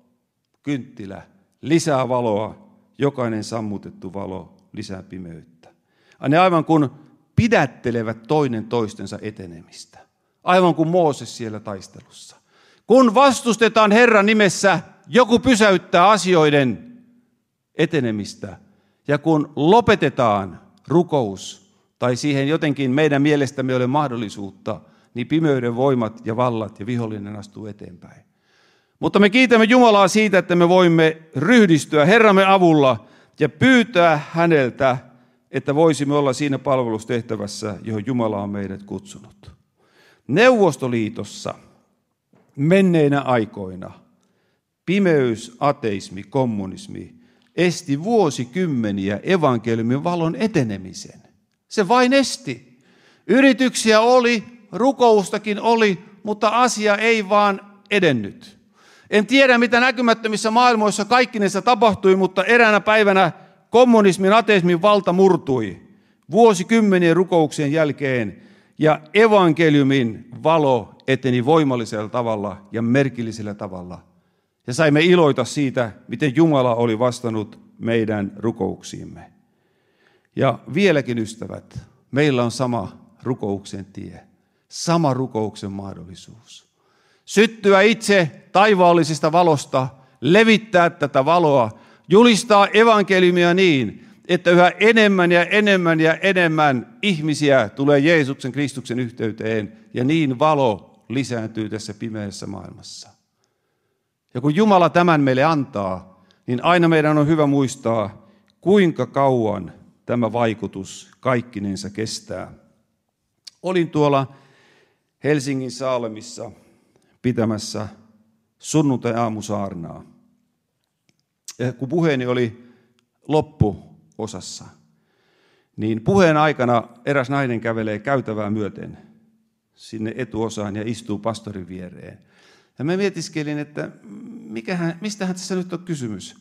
kynttilä, lisää valoa jokainen sammutettu valo lisää pimeyttä. Ne aivan kuin pidättelevät toinen toistensa etenemistä. Aivan kuin Mooses siellä taistelussa. Kun vastustetaan Herran nimessä, joku pysäyttää asioiden etenemistä. Ja kun lopetetaan rukous tai siihen jotenkin meidän mielestämme ei ole mahdollisuutta, niin pimeyden voimat ja vallat ja vihollinen astuu eteenpäin. Mutta me kiitämme Jumalaa siitä, että me voimme ryhdistyä Herramme avulla ja pyytää häneltä, että voisimme olla siinä palvelustehtävässä, johon Jumala on meidät kutsunut. Neuvostoliitossa menneinä aikoina pimeys, ateismi, kommunismi esti vuosikymmeniä evankeliumin valon etenemisen. Se vain esti. Yrityksiä oli, rukoustakin oli, mutta asia ei vaan edennyt. En tiedä, mitä näkymättömissä maailmoissa kaikkinensa tapahtui, mutta eräänä päivänä kommunismin ateismin valta murtui vuosikymmenien rukouksien jälkeen ja evankeliumin valo eteni voimallisella tavalla ja merkillisellä tavalla. Ja saimme iloita siitä, miten Jumala oli vastannut meidän rukouksiimme. Ja vieläkin ystävät, meillä on sama rukouksen tie, sama rukouksen mahdollisuus. Syttyä itse taivaallisista valosta, levittää tätä valoa, julistaa evankeliumia niin, että yhä enemmän ja enemmän ja enemmän ihmisiä tulee Jeesuksen Kristuksen yhteyteen ja niin valo lisääntyy tässä pimeässä maailmassa. Ja kun Jumala tämän meille antaa, niin aina meidän on hyvä muistaa, kuinka kauan tämä vaikutus kaikkinensa kestää. Olin tuolla Helsingin Saalemissa pitämässä sunnuntai-aamusaarnaa. Ja kun puheeni oli loppuosassa, niin puheen aikana eräs nainen kävelee käytävää myöten sinne etuosaan ja istuu pastorin viereen. Ja mä mietiskelin, että mikähän, mistähän tässä nyt on kysymys.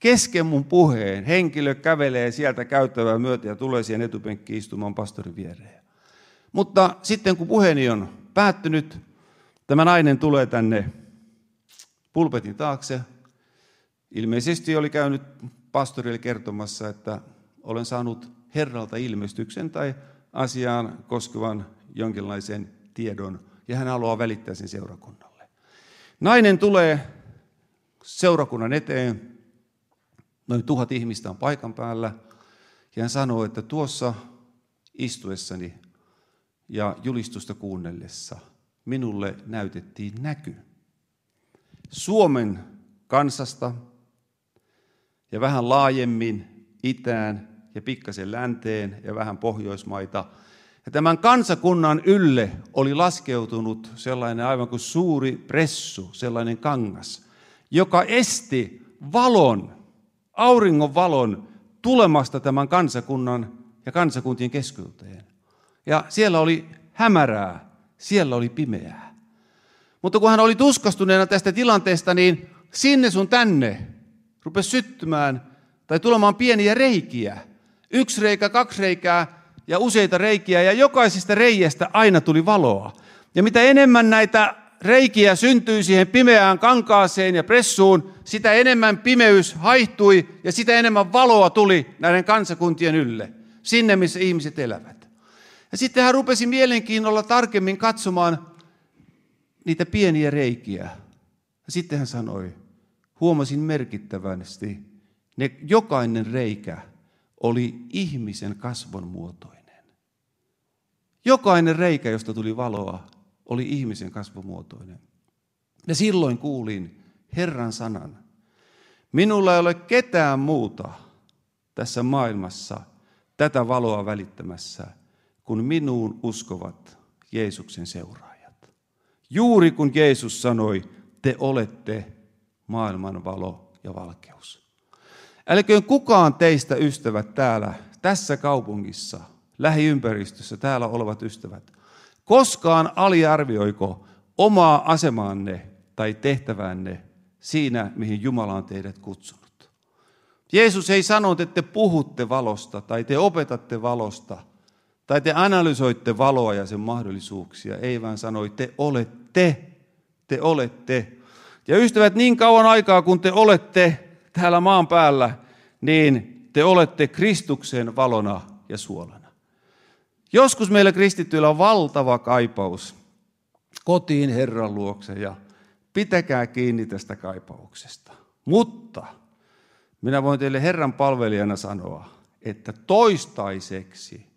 Kesken mun puheen henkilö kävelee sieltä käyttävää myötä ja tulee siihen etupenkkiin istumaan pastorin viereen. Mutta sitten kun puheeni on päättynyt, tämä nainen tulee tänne pulpetin taakse. Ilmeisesti oli käynyt pastorille kertomassa, että olen saanut Herralta ilmestyksen tai asiaan koskevan jonkinlaisen tiedon, ja hän haluaa välittää sen seurakunnalle. Nainen tulee seurakunnan eteen, noin tuhat ihmistä on paikan päällä, ja hän sanoo, että tuossa istuessani ja julistusta kuunnellessa minulle näytettiin näky. Suomen kansasta ja vähän laajemmin itään ja pikkasen länteen ja vähän Pohjoismaita. Ja tämän kansakunnan ylle oli laskeutunut sellainen aivan kuin suuri pressu, sellainen kangas, joka esti valon, auringon valon tulemasta tämän kansakunnan ja kansakuntien keskuuteen. Ja siellä oli hämärää, siellä oli pimeää. Mutta kun hän oli tuskastuneena tästä tilanteesta, niin sinne sun tänne rupesi syttymään tai tulemaan pieniä reikiä. Yksi reikä, kaksi reikää ja useita reikiä ja jokaisesta reiästä aina tuli valoa. Ja mitä enemmän näitä reikiä syntyi siihen pimeään kankaaseen ja pressuun, sitä enemmän pimeys haihtui ja sitä enemmän valoa tuli näiden kansakuntien ylle, sinne missä ihmiset elävät. Ja sitten hän rupesi mielenkiinnolla tarkemmin katsomaan, niitä pieniä reikiä. Ja sitten hän sanoi, huomasin merkittävästi, ne, jokainen reikä oli ihmisen kasvon muotoinen. Jokainen reikä, josta tuli valoa, oli ihmisen kasvon muotoinen. Ja silloin kuulin Herran sanan. Minulla ei ole ketään muuta tässä maailmassa tätä valoa välittämässä, kun minuun uskovat Jeesuksen seuraa. Juuri kun Jeesus sanoi, te olette maailman valo ja valkeus. Älköön kukaan teistä ystävät täällä, tässä kaupungissa, lähiympäristössä täällä olevat ystävät, koskaan aliarvioiko omaa asemaanne tai tehtävänne siinä, mihin Jumala on teidät kutsunut. Jeesus ei sanonut, että te puhutte valosta tai te opetatte valosta tai te analysoitte valoa ja sen mahdollisuuksia. Ei vaan sanoi, te olette, te olette. Ja ystävät, niin kauan aikaa kun te olette täällä maan päällä, niin te olette Kristuksen valona ja suolana. Joskus meillä kristityillä on valtava kaipaus kotiin Herran luokse ja pitäkää kiinni tästä kaipauksesta. Mutta minä voin teille Herran palvelijana sanoa, että toistaiseksi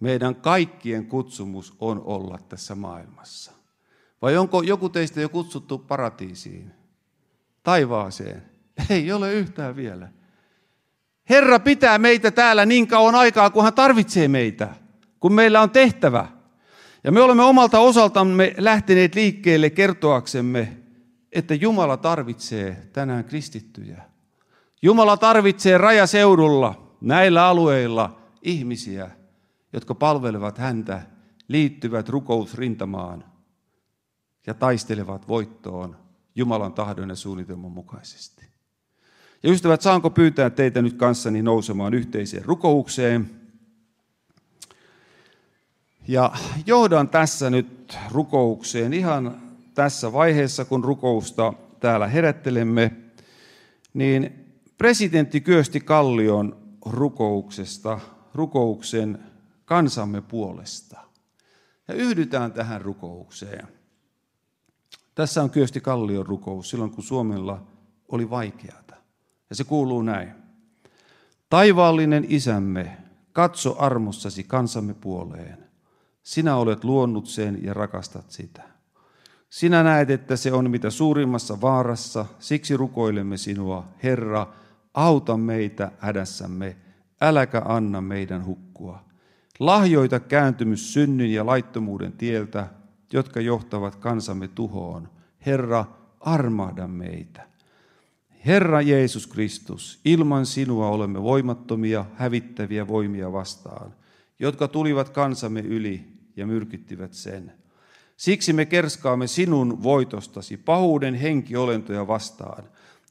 meidän kaikkien kutsumus on olla tässä maailmassa? Vai onko joku teistä jo kutsuttu paratiisiin, taivaaseen? Ei ole yhtään vielä. Herra pitää meitä täällä niin kauan aikaa, kun hän tarvitsee meitä, kun meillä on tehtävä. Ja me olemme omalta osaltamme lähteneet liikkeelle kertoaksemme, että Jumala tarvitsee tänään kristittyjä. Jumala tarvitsee rajaseudulla, näillä alueilla ihmisiä, jotka palvelevat häntä, liittyvät rukousrintamaan ja taistelevat voittoon Jumalan tahdon ja suunnitelman mukaisesti. Ja ystävät, saanko pyytää teitä nyt kanssani nousemaan yhteiseen rukoukseen? Ja johdan tässä nyt rukoukseen ihan tässä vaiheessa, kun rukousta täällä herättelemme, niin presidentti Kyösti Kallion rukouksesta, rukouksen kansamme puolesta. Ja yhdytään tähän rukoukseen. Tässä on Kyösti Kallion rukous silloin, kun Suomella oli vaikeata. Ja se kuuluu näin. Taivaallinen isämme, katso armossasi kansamme puoleen. Sinä olet luonnut sen ja rakastat sitä. Sinä näet, että se on mitä suurimmassa vaarassa, siksi rukoilemme sinua, Herra, auta meitä hädässämme, äläkä anna meidän hukkua. Lahjoita kääntymys synnyn ja laittomuuden tieltä, jotka johtavat kansamme tuhoon. Herra, armahda meitä. Herra Jeesus Kristus, ilman sinua olemme voimattomia, hävittäviä voimia vastaan, jotka tulivat kansamme yli ja myrkyttivät sen. Siksi me kerskaamme sinun voitostasi pahuuden henkiolentoja vastaan,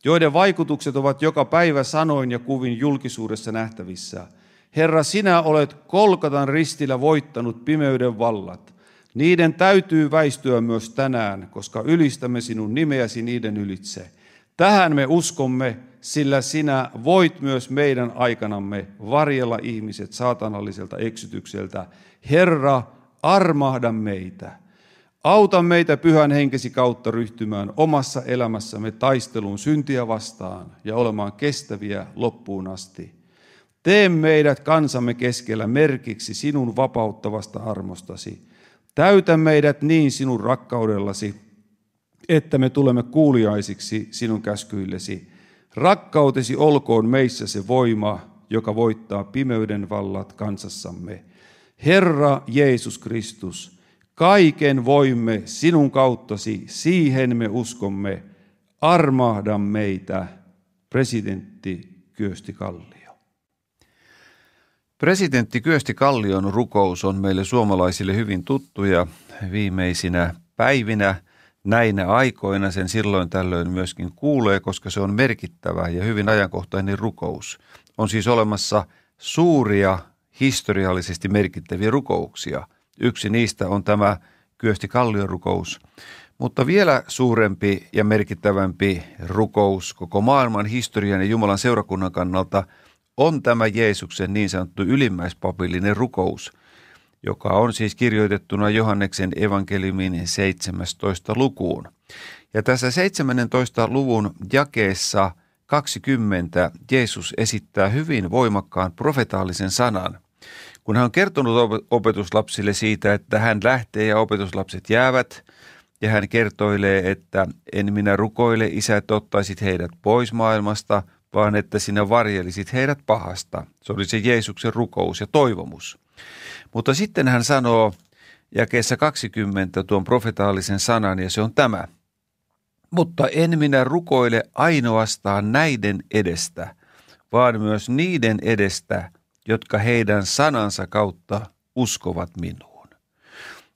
joiden vaikutukset ovat joka päivä sanoin ja kuvin julkisuudessa nähtävissä – Herra, sinä olet Kolkatan ristillä voittanut pimeyden vallat. Niiden täytyy väistyä myös tänään, koska ylistämme sinun nimeäsi niiden ylitse. Tähän me uskomme, sillä sinä voit myös meidän aikanamme varjella ihmiset saatanalliselta eksytykseltä. Herra, armahda meitä. Auta meitä pyhän henkesi kautta ryhtymään omassa elämässämme taisteluun syntiä vastaan ja olemaan kestäviä loppuun asti. Tee meidät kansamme keskellä merkiksi sinun vapauttavasta armostasi. Täytä meidät niin sinun rakkaudellasi, että me tulemme kuuliaisiksi sinun käskyillesi. Rakkautesi olkoon meissä se voima, joka voittaa pimeyden vallat kansassamme. Herra Jeesus Kristus, kaiken voimme sinun kauttasi, siihen me uskomme. Armahda meitä, presidentti Kyösti Kalli. Presidentti Kyösti Kallion rukous on meille suomalaisille hyvin tuttuja viimeisinä päivinä. Näinä aikoina sen silloin tällöin myöskin kuulee, koska se on merkittävä ja hyvin ajankohtainen rukous. On siis olemassa suuria historiallisesti merkittäviä rukouksia. Yksi niistä on tämä Kyösti Kallion rukous. Mutta vielä suurempi ja merkittävämpi rukous koko maailman historian ja Jumalan seurakunnan kannalta – on tämä Jeesuksen niin sanottu ylimmäispapillinen rukous, joka on siis kirjoitettuna Johanneksen evankeliumin 17 lukuun. Ja tässä 17 luvun jakeessa 20 Jeesus esittää hyvin voimakkaan profetaalisen sanan – kun hän on kertonut opetuslapsille siitä, että hän lähtee ja opetuslapset jäävät, ja hän kertoilee, että en minä rukoile, isä, että ottaisit heidät pois maailmasta, vaan että sinä varjelisit heidät pahasta. Se oli se Jeesuksen rukous ja toivomus. Mutta sitten hän sanoo jakeessa 20 tuon profetaalisen sanan ja se on tämä. Mutta en minä rukoile ainoastaan näiden edestä, vaan myös niiden edestä, jotka heidän sanansa kautta uskovat minuun.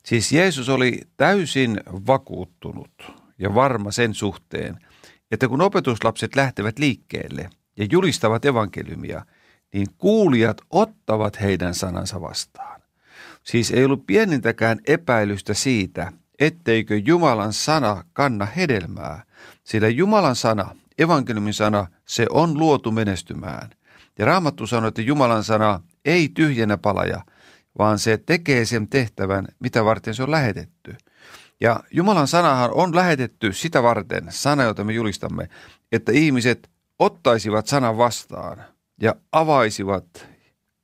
Siis Jeesus oli täysin vakuuttunut ja varma sen suhteen – että kun opetuslapset lähtevät liikkeelle ja julistavat evankeliumia, niin kuulijat ottavat heidän sanansa vastaan. Siis ei ollut pienintäkään epäilystä siitä, etteikö Jumalan sana kanna hedelmää, sillä Jumalan sana, evankeliumin sana, se on luotu menestymään. Ja Raamattu sanoi, että Jumalan sana ei tyhjänä palaja, vaan se tekee sen tehtävän, mitä varten se on lähetetty – ja Jumalan sanahan on lähetetty sitä varten, sana, jota me julistamme, että ihmiset ottaisivat sanan vastaan ja avaisivat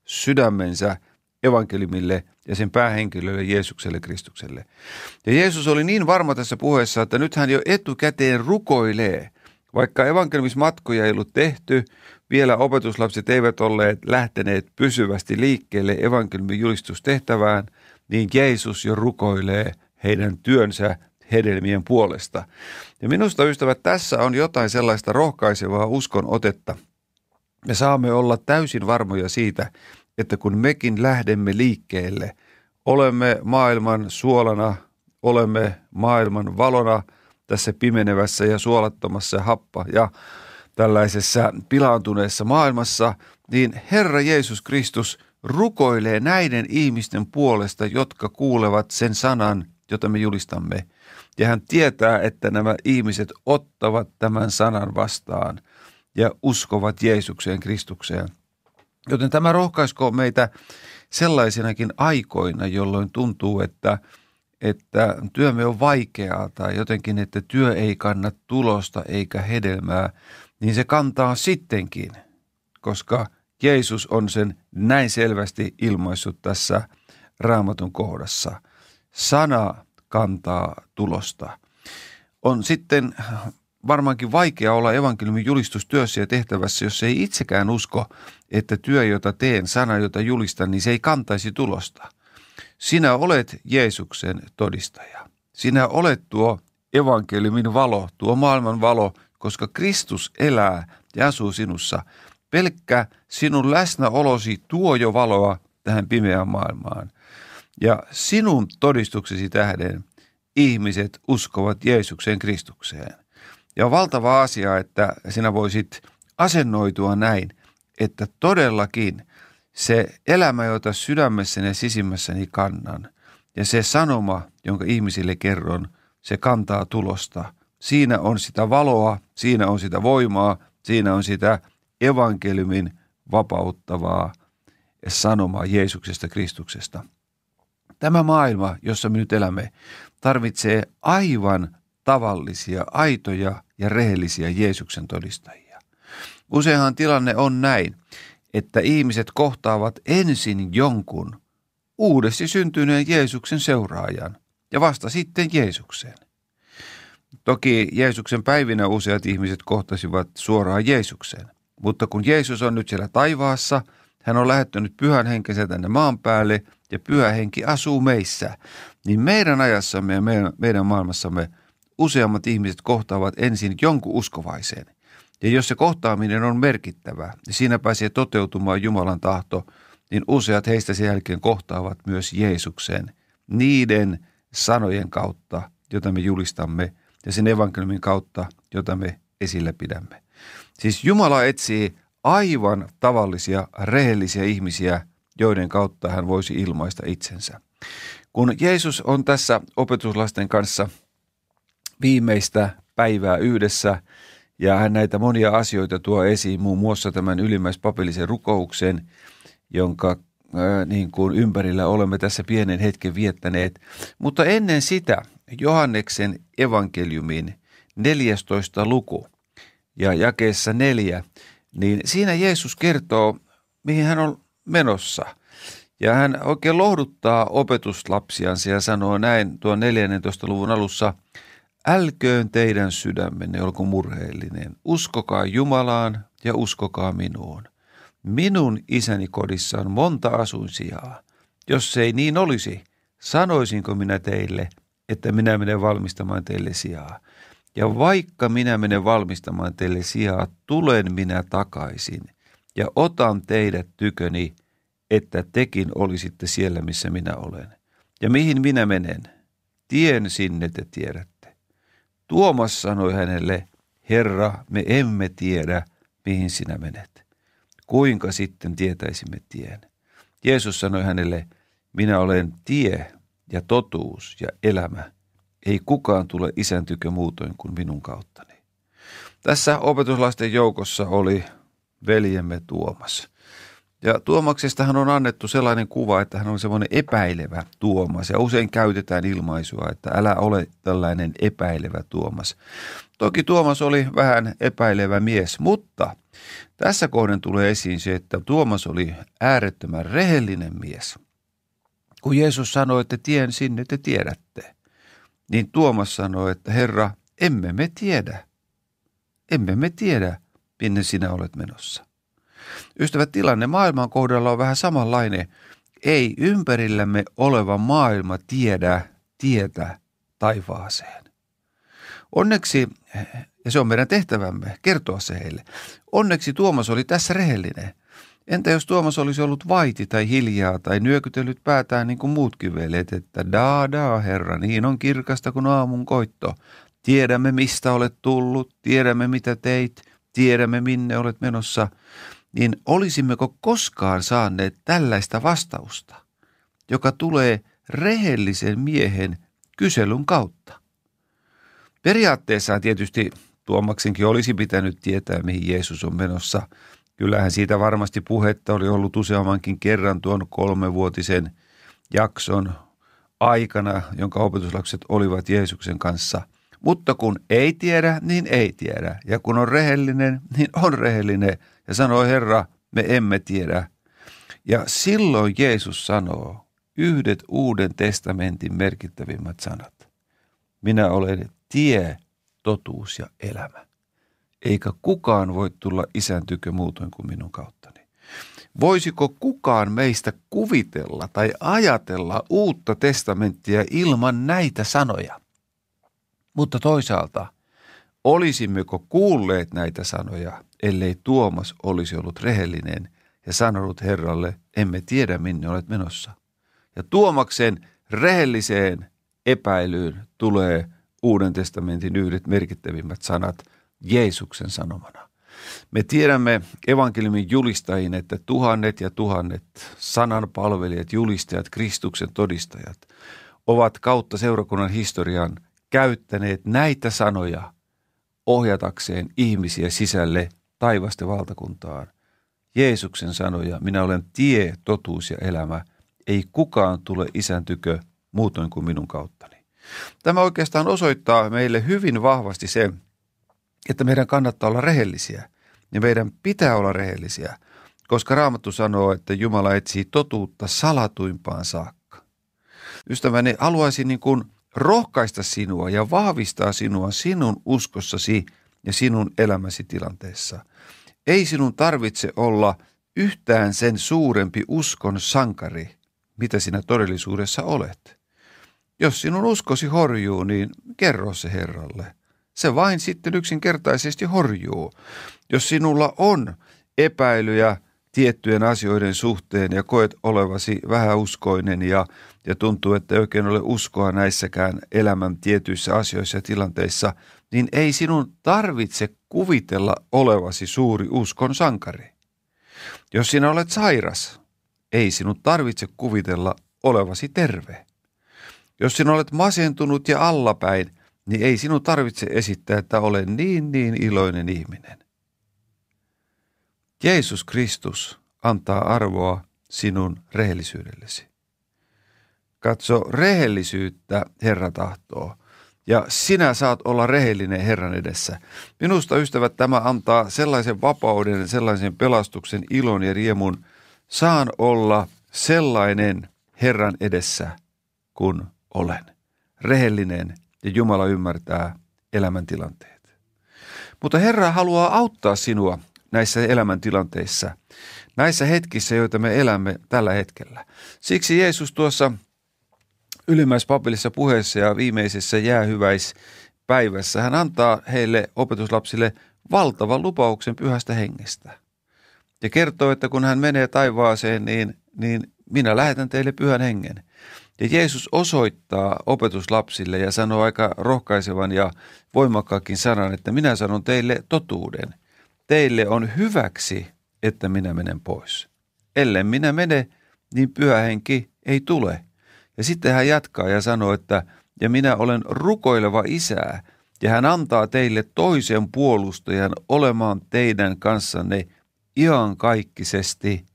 sydämensä evankelimille ja sen päähenkilölle Jeesukselle Kristukselle. Ja Jeesus oli niin varma tässä puheessa, että nyt hän jo etukäteen rukoilee. Vaikka evankelimismatkoja ei ollut tehty, vielä opetuslapset eivät olleet lähteneet pysyvästi liikkeelle evankeliumin julistustehtävään, niin Jeesus jo rukoilee – heidän työnsä hedelmien puolesta. Ja minusta ystävät, tässä on jotain sellaista rohkaisevaa uskon otetta. Me saamme olla täysin varmoja siitä, että kun mekin lähdemme liikkeelle, olemme maailman suolana, olemme maailman valona tässä pimenevässä ja suolattomassa happa ja tällaisessa pilaantuneessa maailmassa, niin Herra Jeesus Kristus rukoilee näiden ihmisten puolesta, jotka kuulevat sen sanan jota me julistamme. Ja hän tietää, että nämä ihmiset ottavat tämän sanan vastaan ja uskovat Jeesukseen, Kristukseen. Joten tämä rohkaiskoo meitä sellaisenakin aikoina, jolloin tuntuu, että, että työmme on vaikeaa tai jotenkin, että työ ei kanna tulosta eikä hedelmää, niin se kantaa sittenkin, koska Jeesus on sen näin selvästi ilmaissut tässä raamatun kohdassa – sana kantaa tulosta. On sitten varmaankin vaikea olla evankeliumin julistustyössä ja tehtävässä, jos ei itsekään usko, että työ, jota teen, sana, jota julistan, niin se ei kantaisi tulosta. Sinä olet Jeesuksen todistaja. Sinä olet tuo evankeliumin valo, tuo maailman valo, koska Kristus elää ja asuu sinussa. Pelkkä sinun läsnäolosi tuo jo valoa tähän pimeään maailmaan ja sinun todistuksesi tähden ihmiset uskovat Jeesukseen Kristukseen. Ja on valtava asia, että sinä voisit asennoitua näin, että todellakin se elämä, jota sydämessäni ja sisimmässäni kannan, ja se sanoma, jonka ihmisille kerron, se kantaa tulosta. Siinä on sitä valoa, siinä on sitä voimaa, siinä on sitä evankeliumin vapauttavaa sanomaa Jeesuksesta Kristuksesta – Tämä maailma, jossa me nyt elämme, tarvitsee aivan tavallisia, aitoja ja rehellisiä Jeesuksen todistajia. Useinhan tilanne on näin, että ihmiset kohtaavat ensin jonkun uudesti syntyneen Jeesuksen seuraajan ja vasta sitten Jeesukseen. Toki Jeesuksen päivinä useat ihmiset kohtasivat suoraan Jeesukseen, mutta kun Jeesus on nyt siellä taivaassa – hän on lähettänyt pyhän henkensä tänne maan päälle ja pyhä henki asuu meissä. Niin meidän ajassamme ja meidän, meidän maailmassamme useammat ihmiset kohtaavat ensin jonkun uskovaisen. Ja jos se kohtaaminen on merkittävä ja siinä pääsee toteutumaan Jumalan tahto, niin useat heistä sen jälkeen kohtaavat myös Jeesuksen niiden sanojen kautta, jota me julistamme, ja sen evankeliumin kautta, jota me esillä pidämme. Siis Jumala etsii aivan tavallisia, rehellisiä ihmisiä, joiden kautta hän voisi ilmaista itsensä. Kun Jeesus on tässä opetuslasten kanssa viimeistä päivää yhdessä ja hän näitä monia asioita tuo esiin, muun muassa tämän ylimmäispapillisen rukouksen, jonka äh, niin kuin ympärillä olemme tässä pienen hetken viettäneet. Mutta ennen sitä Johanneksen evankeliumin 14. luku ja jakeessa neljä – niin siinä Jeesus kertoo, mihin hän on menossa. Ja hän oikein lohduttaa opetuslapsiansa ja sanoo näin tuon 14. luvun alussa, älköön teidän sydämenne olko murheellinen, uskokaa Jumalaan ja uskokaa minuun. Minun isäni kodissa on monta asuinsijaa. Jos se ei niin olisi, sanoisinko minä teille, että minä menen valmistamaan teille sijaa. Ja vaikka minä menen valmistamaan teille sijaa, tulen minä takaisin ja otan teidät tyköni, että tekin olisitte siellä, missä minä olen. Ja mihin minä menen? Tien sinne te tiedätte. Tuomas sanoi hänelle, Herra, me emme tiedä, mihin sinä menet. Kuinka sitten tietäisimme tien? Jeesus sanoi hänelle, minä olen tie ja totuus ja elämä. Ei kukaan tule isän tykö muutoin kuin minun kauttani. Tässä opetuslaisten joukossa oli veljemme Tuomas. Ja Tuomaksesta hän on annettu sellainen kuva, että hän on semmoinen epäilevä Tuomas. Ja usein käytetään ilmaisua, että älä ole tällainen epäilevä Tuomas. Toki Tuomas oli vähän epäilevä mies, mutta tässä kohden tulee esiin se, että Tuomas oli äärettömän rehellinen mies. Kun Jeesus sanoi, että tien sinne te tiedätte, niin Tuomas sanoi, että Herra, emme me tiedä. Emme me tiedä, minne sinä olet menossa. Ystävät, tilanne maailman kohdalla on vähän samanlainen. Ei ympärillämme oleva maailma tiedä tietä taivaaseen. Onneksi, ja se on meidän tehtävämme, kertoa se heille. Onneksi Tuomas oli tässä rehellinen – Entä jos Tuomas olisi ollut vaiti tai hiljaa tai nyökytellyt päätään niin kuin muut kyvelet, että daa daa herra, niin on kirkasta kuin aamun koitto. Tiedämme mistä olet tullut, tiedämme mitä teit, tiedämme minne olet menossa, niin olisimmeko koskaan saaneet tällaista vastausta, joka tulee rehellisen miehen kyselyn kautta? Periaatteessa tietysti Tuomaksenkin olisi pitänyt tietää, mihin Jeesus on menossa – Kyllähän siitä varmasti puhetta oli ollut useammankin kerran tuon kolmevuotisen jakson aikana, jonka opetuslapset olivat Jeesuksen kanssa. Mutta kun ei tiedä, niin ei tiedä. Ja kun on rehellinen, niin on rehellinen. Ja sanoo Herra, me emme tiedä. Ja silloin Jeesus sanoo yhdet Uuden testamentin merkittävimmät sanat. Minä olen tie, totuus ja elämä eikä kukaan voi tulla isän tykö muutoin kuin minun kauttani. Voisiko kukaan meistä kuvitella tai ajatella uutta testamenttia ilman näitä sanoja? Mutta toisaalta, olisimmeko kuulleet näitä sanoja, ellei Tuomas olisi ollut rehellinen ja sanonut Herralle, emme tiedä minne olet menossa. Ja Tuomaksen rehelliseen epäilyyn tulee Uuden testamentin yhdet merkittävimmät sanat – Jeesuksen sanomana. Me tiedämme evankeliumin julistajin, että tuhannet ja tuhannet sananpalvelijat, julistajat, Kristuksen todistajat ovat kautta seurakunnan historian käyttäneet näitä sanoja ohjatakseen ihmisiä sisälle taivasten valtakuntaan. Jeesuksen sanoja, minä olen tie, totuus ja elämä, ei kukaan tule isän tykö muutoin kuin minun kauttani. Tämä oikeastaan osoittaa meille hyvin vahvasti sen, että meidän kannattaa olla rehellisiä ja meidän pitää olla rehellisiä, koska Raamattu sanoo, että Jumala etsii totuutta salatuimpaan saakka. Ystäväni, haluaisin niin kuin rohkaista sinua ja vahvistaa sinua sinun uskossasi ja sinun elämäsi tilanteessa. Ei sinun tarvitse olla yhtään sen suurempi uskon sankari, mitä sinä todellisuudessa olet. Jos sinun uskosi horjuu, niin kerro se Herralle – se vain sitten yksinkertaisesti horjuu. Jos sinulla on epäilyjä tiettyjen asioiden suhteen ja koet olevasi vähäuskoinen ja, ja tuntuu, että ei oikein ole uskoa näissäkään elämän tietyissä asioissa ja tilanteissa, niin ei sinun tarvitse kuvitella olevasi suuri uskon sankari. Jos sinä olet sairas, ei sinun tarvitse kuvitella olevasi terve. Jos sinä olet masentunut ja allapäin, niin ei sinun tarvitse esittää, että olen niin niin iloinen ihminen. Jeesus Kristus antaa arvoa sinun rehellisyydellesi. Katso, rehellisyyttä Herra tahtoo, ja sinä saat olla rehellinen Herran edessä. Minusta, ystävät, tämä antaa sellaisen vapauden, sellaisen pelastuksen, ilon ja riemun. Saan olla sellainen Herran edessä, kun olen. Rehellinen ja Jumala ymmärtää elämäntilanteet. Mutta Herra haluaa auttaa sinua näissä elämäntilanteissa, näissä hetkissä, joita me elämme tällä hetkellä. Siksi Jeesus tuossa ylimmäispapillisessa puheessa ja viimeisessä jäähyväispäivässä hän antaa heille opetuslapsille valtavan lupauksen pyhästä hengestä. Ja kertoo, että kun hän menee taivaaseen, niin, niin minä lähetän teille pyhän hengen – ja Jeesus osoittaa opetuslapsille ja sanoo aika rohkaisevan ja voimakkaakin sanan, että minä sanon teille totuuden. Teille on hyväksi, että minä menen pois. Ellen minä mene, niin pyhä henki ei tule. Ja sitten hän jatkaa ja sanoo, että ja minä olen rukoileva isää, ja hän antaa teille toisen puolustajan olemaan teidän kanssanne iankaikkisesti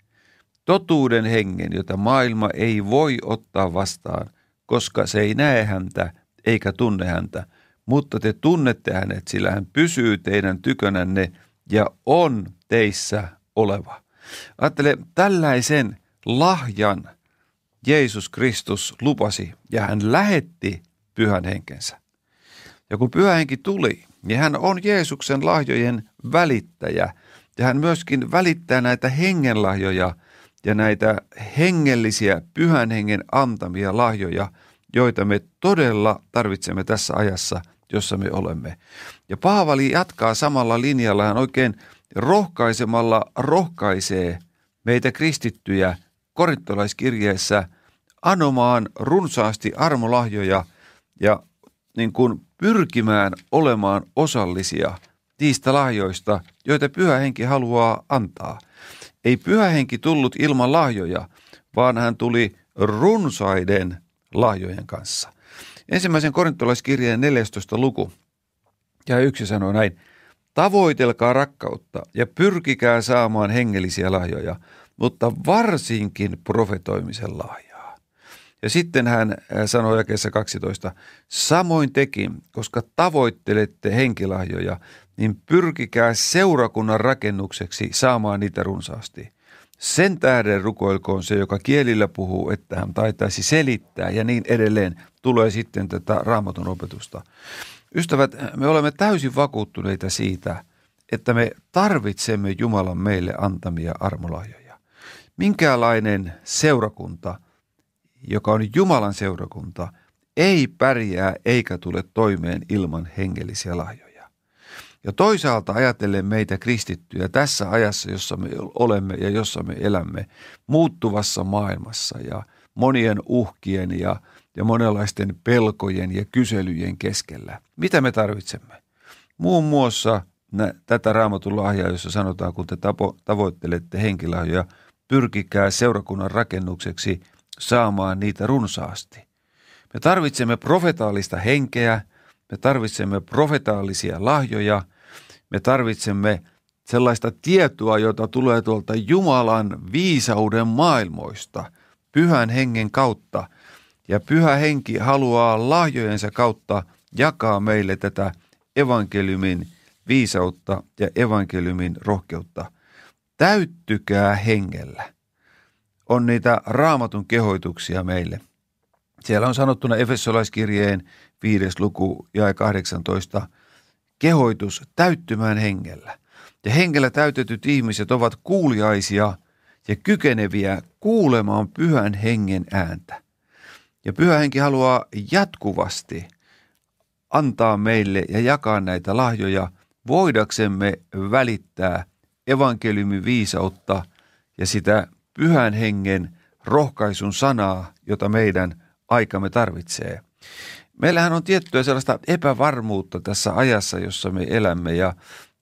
totuuden hengen, jota maailma ei voi ottaa vastaan, koska se ei näe häntä eikä tunne häntä, mutta te tunnette hänet, sillä hän pysyy teidän tykönänne ja on teissä oleva. Ajattele, tällaisen lahjan Jeesus Kristus lupasi ja hän lähetti pyhän henkensä. Ja kun pyhä henki tuli, niin hän on Jeesuksen lahjojen välittäjä ja hän myöskin välittää näitä hengenlahjoja – ja näitä hengellisiä pyhän hengen antamia lahjoja, joita me todella tarvitsemme tässä ajassa, jossa me olemme. Ja Paavali jatkaa samalla linjalla, hän oikein rohkaisemalla rohkaisee meitä kristittyjä korintolaiskirjeessä anomaan runsaasti armolahjoja ja niin kuin pyrkimään olemaan osallisia niistä lahjoista, joita pyhä henki haluaa antaa – ei pyhä henki tullut ilman lahjoja, vaan hän tuli runsaiden lahjojen kanssa. Ensimmäisen korintolaiskirjeen 14. luku ja yksi sanoo näin. Tavoitelkaa rakkautta ja pyrkikää saamaan hengellisiä lahjoja, mutta varsinkin profetoimisen lahjaa. Ja sitten hän äh, sanoi jakeessa 12, samoin tekin, koska tavoittelette henkilahjoja, niin pyrkikää seurakunnan rakennukseksi saamaan niitä runsaasti. Sen tähden rukoilkoon se, joka kielillä puhuu, että hän taitaisi selittää ja niin edelleen. Tulee sitten tätä raamatun opetusta. Ystävät, me olemme täysin vakuuttuneita siitä, että me tarvitsemme Jumalan meille antamia armolahjoja. Minkälainen seurakunta, joka on Jumalan seurakunta, ei pärjää eikä tule toimeen ilman hengellisiä lahjoja. Ja toisaalta ajatellen meitä kristittyjä tässä ajassa, jossa me olemme ja jossa me elämme, muuttuvassa maailmassa ja monien uhkien ja, ja monenlaisten pelkojen ja kyselyjen keskellä. Mitä me tarvitsemme? Muun muassa nä, tätä raamatun lahjaa, jossa sanotaan, kun te tapo, tavoittelette henkilöä pyrkikää seurakunnan rakennukseksi saamaan niitä runsaasti. Me tarvitsemme profetaalista henkeä – me tarvitsemme profetaalisia lahjoja, me tarvitsemme sellaista tietoa, jota tulee tuolta Jumalan viisauden maailmoista, pyhän hengen kautta. Ja pyhä henki haluaa lahjojensa kautta jakaa meille tätä evankeliumin viisautta ja evankeliumin rohkeutta. Täyttykää hengellä. On niitä raamatun kehoituksia meille. Siellä on sanottuna Efesolaiskirjeen viides luku ja 18, kehoitus täyttymään hengellä. Ja hengellä täytetyt ihmiset ovat kuuliaisia ja kykeneviä kuulemaan pyhän hengen ääntä. Ja pyhä henki haluaa jatkuvasti antaa meille ja jakaa näitä lahjoja, voidaksemme välittää evankeliumin viisautta ja sitä pyhän hengen rohkaisun sanaa, jota meidän aikamme tarvitsee meillähän on tiettyä sellaista epävarmuutta tässä ajassa, jossa me elämme ja,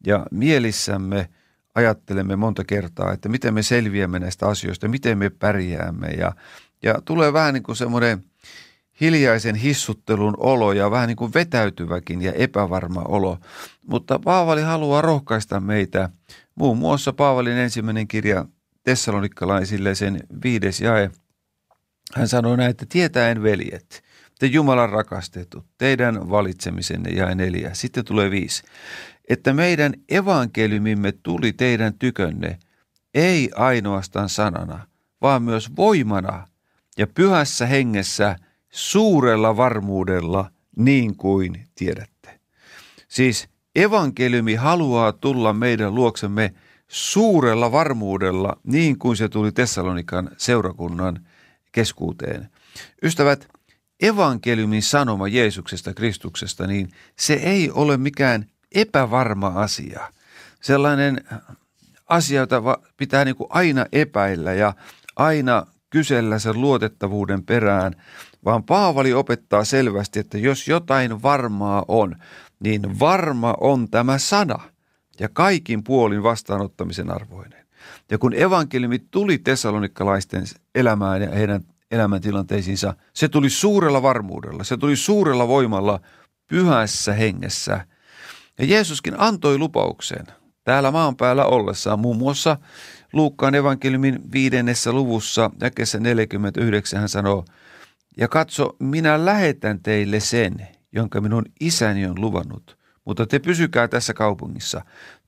ja mielissämme ajattelemme monta kertaa, että miten me selviämme näistä asioista, miten me pärjäämme ja, ja tulee vähän niin kuin semmoinen hiljaisen hissuttelun olo ja vähän niin kuin vetäytyväkin ja epävarma olo. Mutta Paavali haluaa rohkaista meitä muun muassa Paavalin ensimmäinen kirja Tessalonikkalaisille sen viides jae. Hän sanoi näin, että tietäen veljet – te Jumalan rakastetut, teidän valitsemisenne ja neljä. Sitten tulee viisi. Että meidän evankeliumimme tuli teidän tykönne, ei ainoastaan sanana, vaan myös voimana ja pyhässä hengessä suurella varmuudella niin kuin tiedätte. Siis evankeliumi haluaa tulla meidän luoksemme suurella varmuudella niin kuin se tuli Tessalonikan seurakunnan keskuuteen. Ystävät, evankeliumin sanoma Jeesuksesta Kristuksesta, niin se ei ole mikään epävarma asia. Sellainen äh, asia, jota pitää niin kuin aina epäillä ja aina kysellä sen luotettavuuden perään, vaan Paavali opettaa selvästi, että jos jotain varmaa on, niin varma on tämä sana ja kaikin puolin vastaanottamisen arvoinen. Ja kun evankeliumi tuli tesalonikkalaisten elämään ja heidän elämäntilanteisiinsa. Se tuli suurella varmuudella, se tuli suurella voimalla pyhässä hengessä. Ja Jeesuskin antoi lupauksen täällä maan päällä ollessaan, muun muassa Luukkaan evankeliumin viidennessä luvussa, jakessa 49 hän sanoo, ja katso, minä lähetän teille sen, jonka minun isäni on luvannut, mutta te pysykää tässä kaupungissa,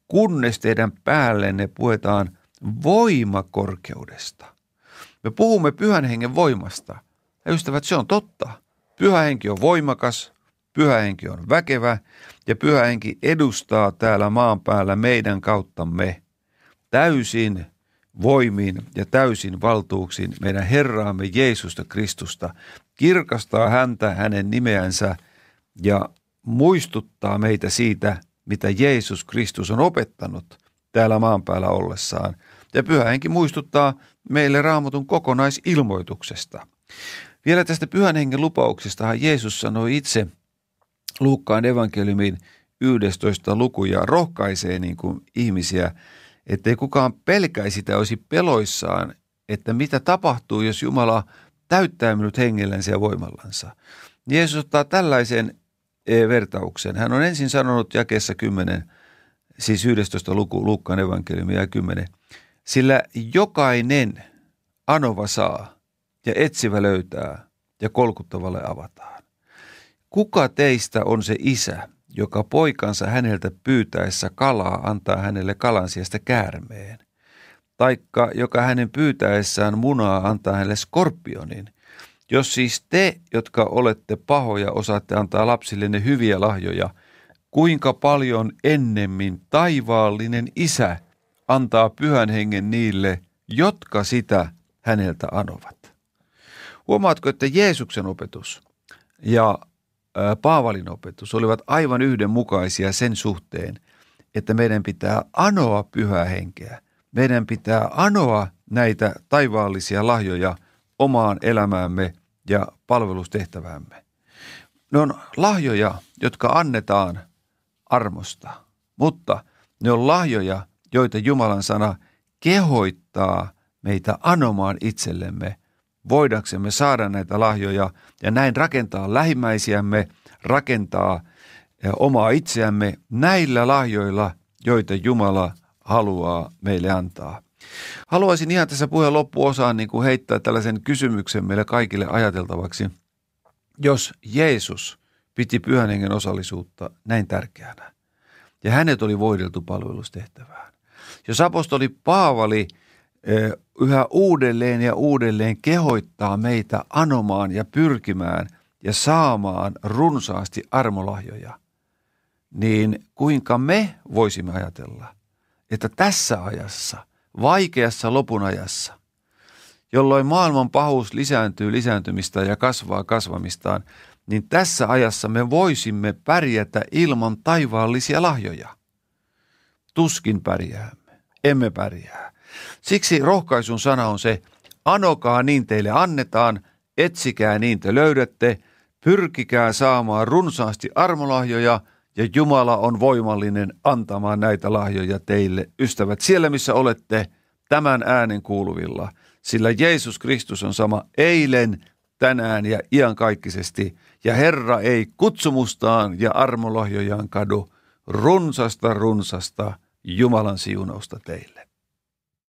kunnes teidän päällenne puetaan voimakorkeudesta – me puhumme pyhän hengen voimasta. Ja ystävät, se on totta. Pyhä henki on voimakas, pyhä henki on väkevä ja pyhä henki edustaa täällä maan päällä meidän kauttamme täysin voimin ja täysin valtuuksin meidän Herraamme Jeesusta Kristusta, kirkastaa häntä hänen nimeänsä ja muistuttaa meitä siitä, mitä Jeesus Kristus on opettanut täällä maan päällä ollessaan. Ja pyhä henki muistuttaa meille raamatun kokonaisilmoituksesta. Vielä tästä pyhän hengen lupauksestahan Jeesus sanoi itse Luukkaan evankeliumin 11. lukuja ja rohkaisee niin kuin ihmisiä, ettei kukaan pelkäisi tai olisi peloissaan, että mitä tapahtuu, jos Jumala täyttää minut hengellänsä ja voimallansa. Jeesus ottaa tällaisen e, vertauksen. Hän on ensin sanonut jakessa 10, siis 11. luku Luukkaan evankeliumia 10. Sillä jokainen anova saa ja etsivä löytää ja kolkuttavalle avataan. Kuka teistä on se isä, joka poikansa häneltä pyytäessä kalaa antaa hänelle kalan sijasta käärmeen? Taikka joka hänen pyytäessään munaa antaa hänelle skorpionin? Jos siis te, jotka olette pahoja, osaatte antaa lapsillenne hyviä lahjoja, kuinka paljon ennemmin taivaallinen isä – antaa pyhän hengen niille, jotka sitä häneltä anovat. Huomaatko, että Jeesuksen opetus ja Paavalin opetus olivat aivan yhdenmukaisia sen suhteen, että meidän pitää anoa pyhää henkeä. Meidän pitää anoa näitä taivaallisia lahjoja omaan elämäämme ja palvelustehtäväämme. Ne on lahjoja, jotka annetaan armosta, mutta ne on lahjoja, joita Jumalan sana kehoittaa meitä anomaan itsellemme, voidaksemme saada näitä lahjoja ja näin rakentaa lähimmäisiämme, rakentaa omaa itseämme näillä lahjoilla, joita Jumala haluaa meille antaa. Haluaisin ihan tässä puheen loppuosaan niin kuin heittää tällaisen kysymyksen meille kaikille ajateltavaksi. Jos Jeesus piti pyhän hengen osallisuutta näin tärkeänä ja hänet oli voideltu palvelustehtävään, jos apostoli Paavali yhä uudelleen ja uudelleen kehoittaa meitä anomaan ja pyrkimään ja saamaan runsaasti armolahjoja, niin kuinka me voisimme ajatella, että tässä ajassa, vaikeassa lopun ajassa, jolloin maailman pahuus lisääntyy lisääntymistä ja kasvaa kasvamistaan, niin tässä ajassa me voisimme pärjätä ilman taivaallisia lahjoja. Tuskin pärjäämme emme pärjää. Siksi rohkaisun sana on se, anokaa niin teille annetaan, etsikää niin te löydätte, pyrkikää saamaan runsaasti armolahjoja ja Jumala on voimallinen antamaan näitä lahjoja teille. Ystävät, siellä missä olette, tämän äänen kuuluvilla, sillä Jeesus Kristus on sama eilen, tänään ja iankaikkisesti, ja Herra ei kutsumustaan ja armolahjojaan kadu runsasta runsasta Jumalan siunausta teille.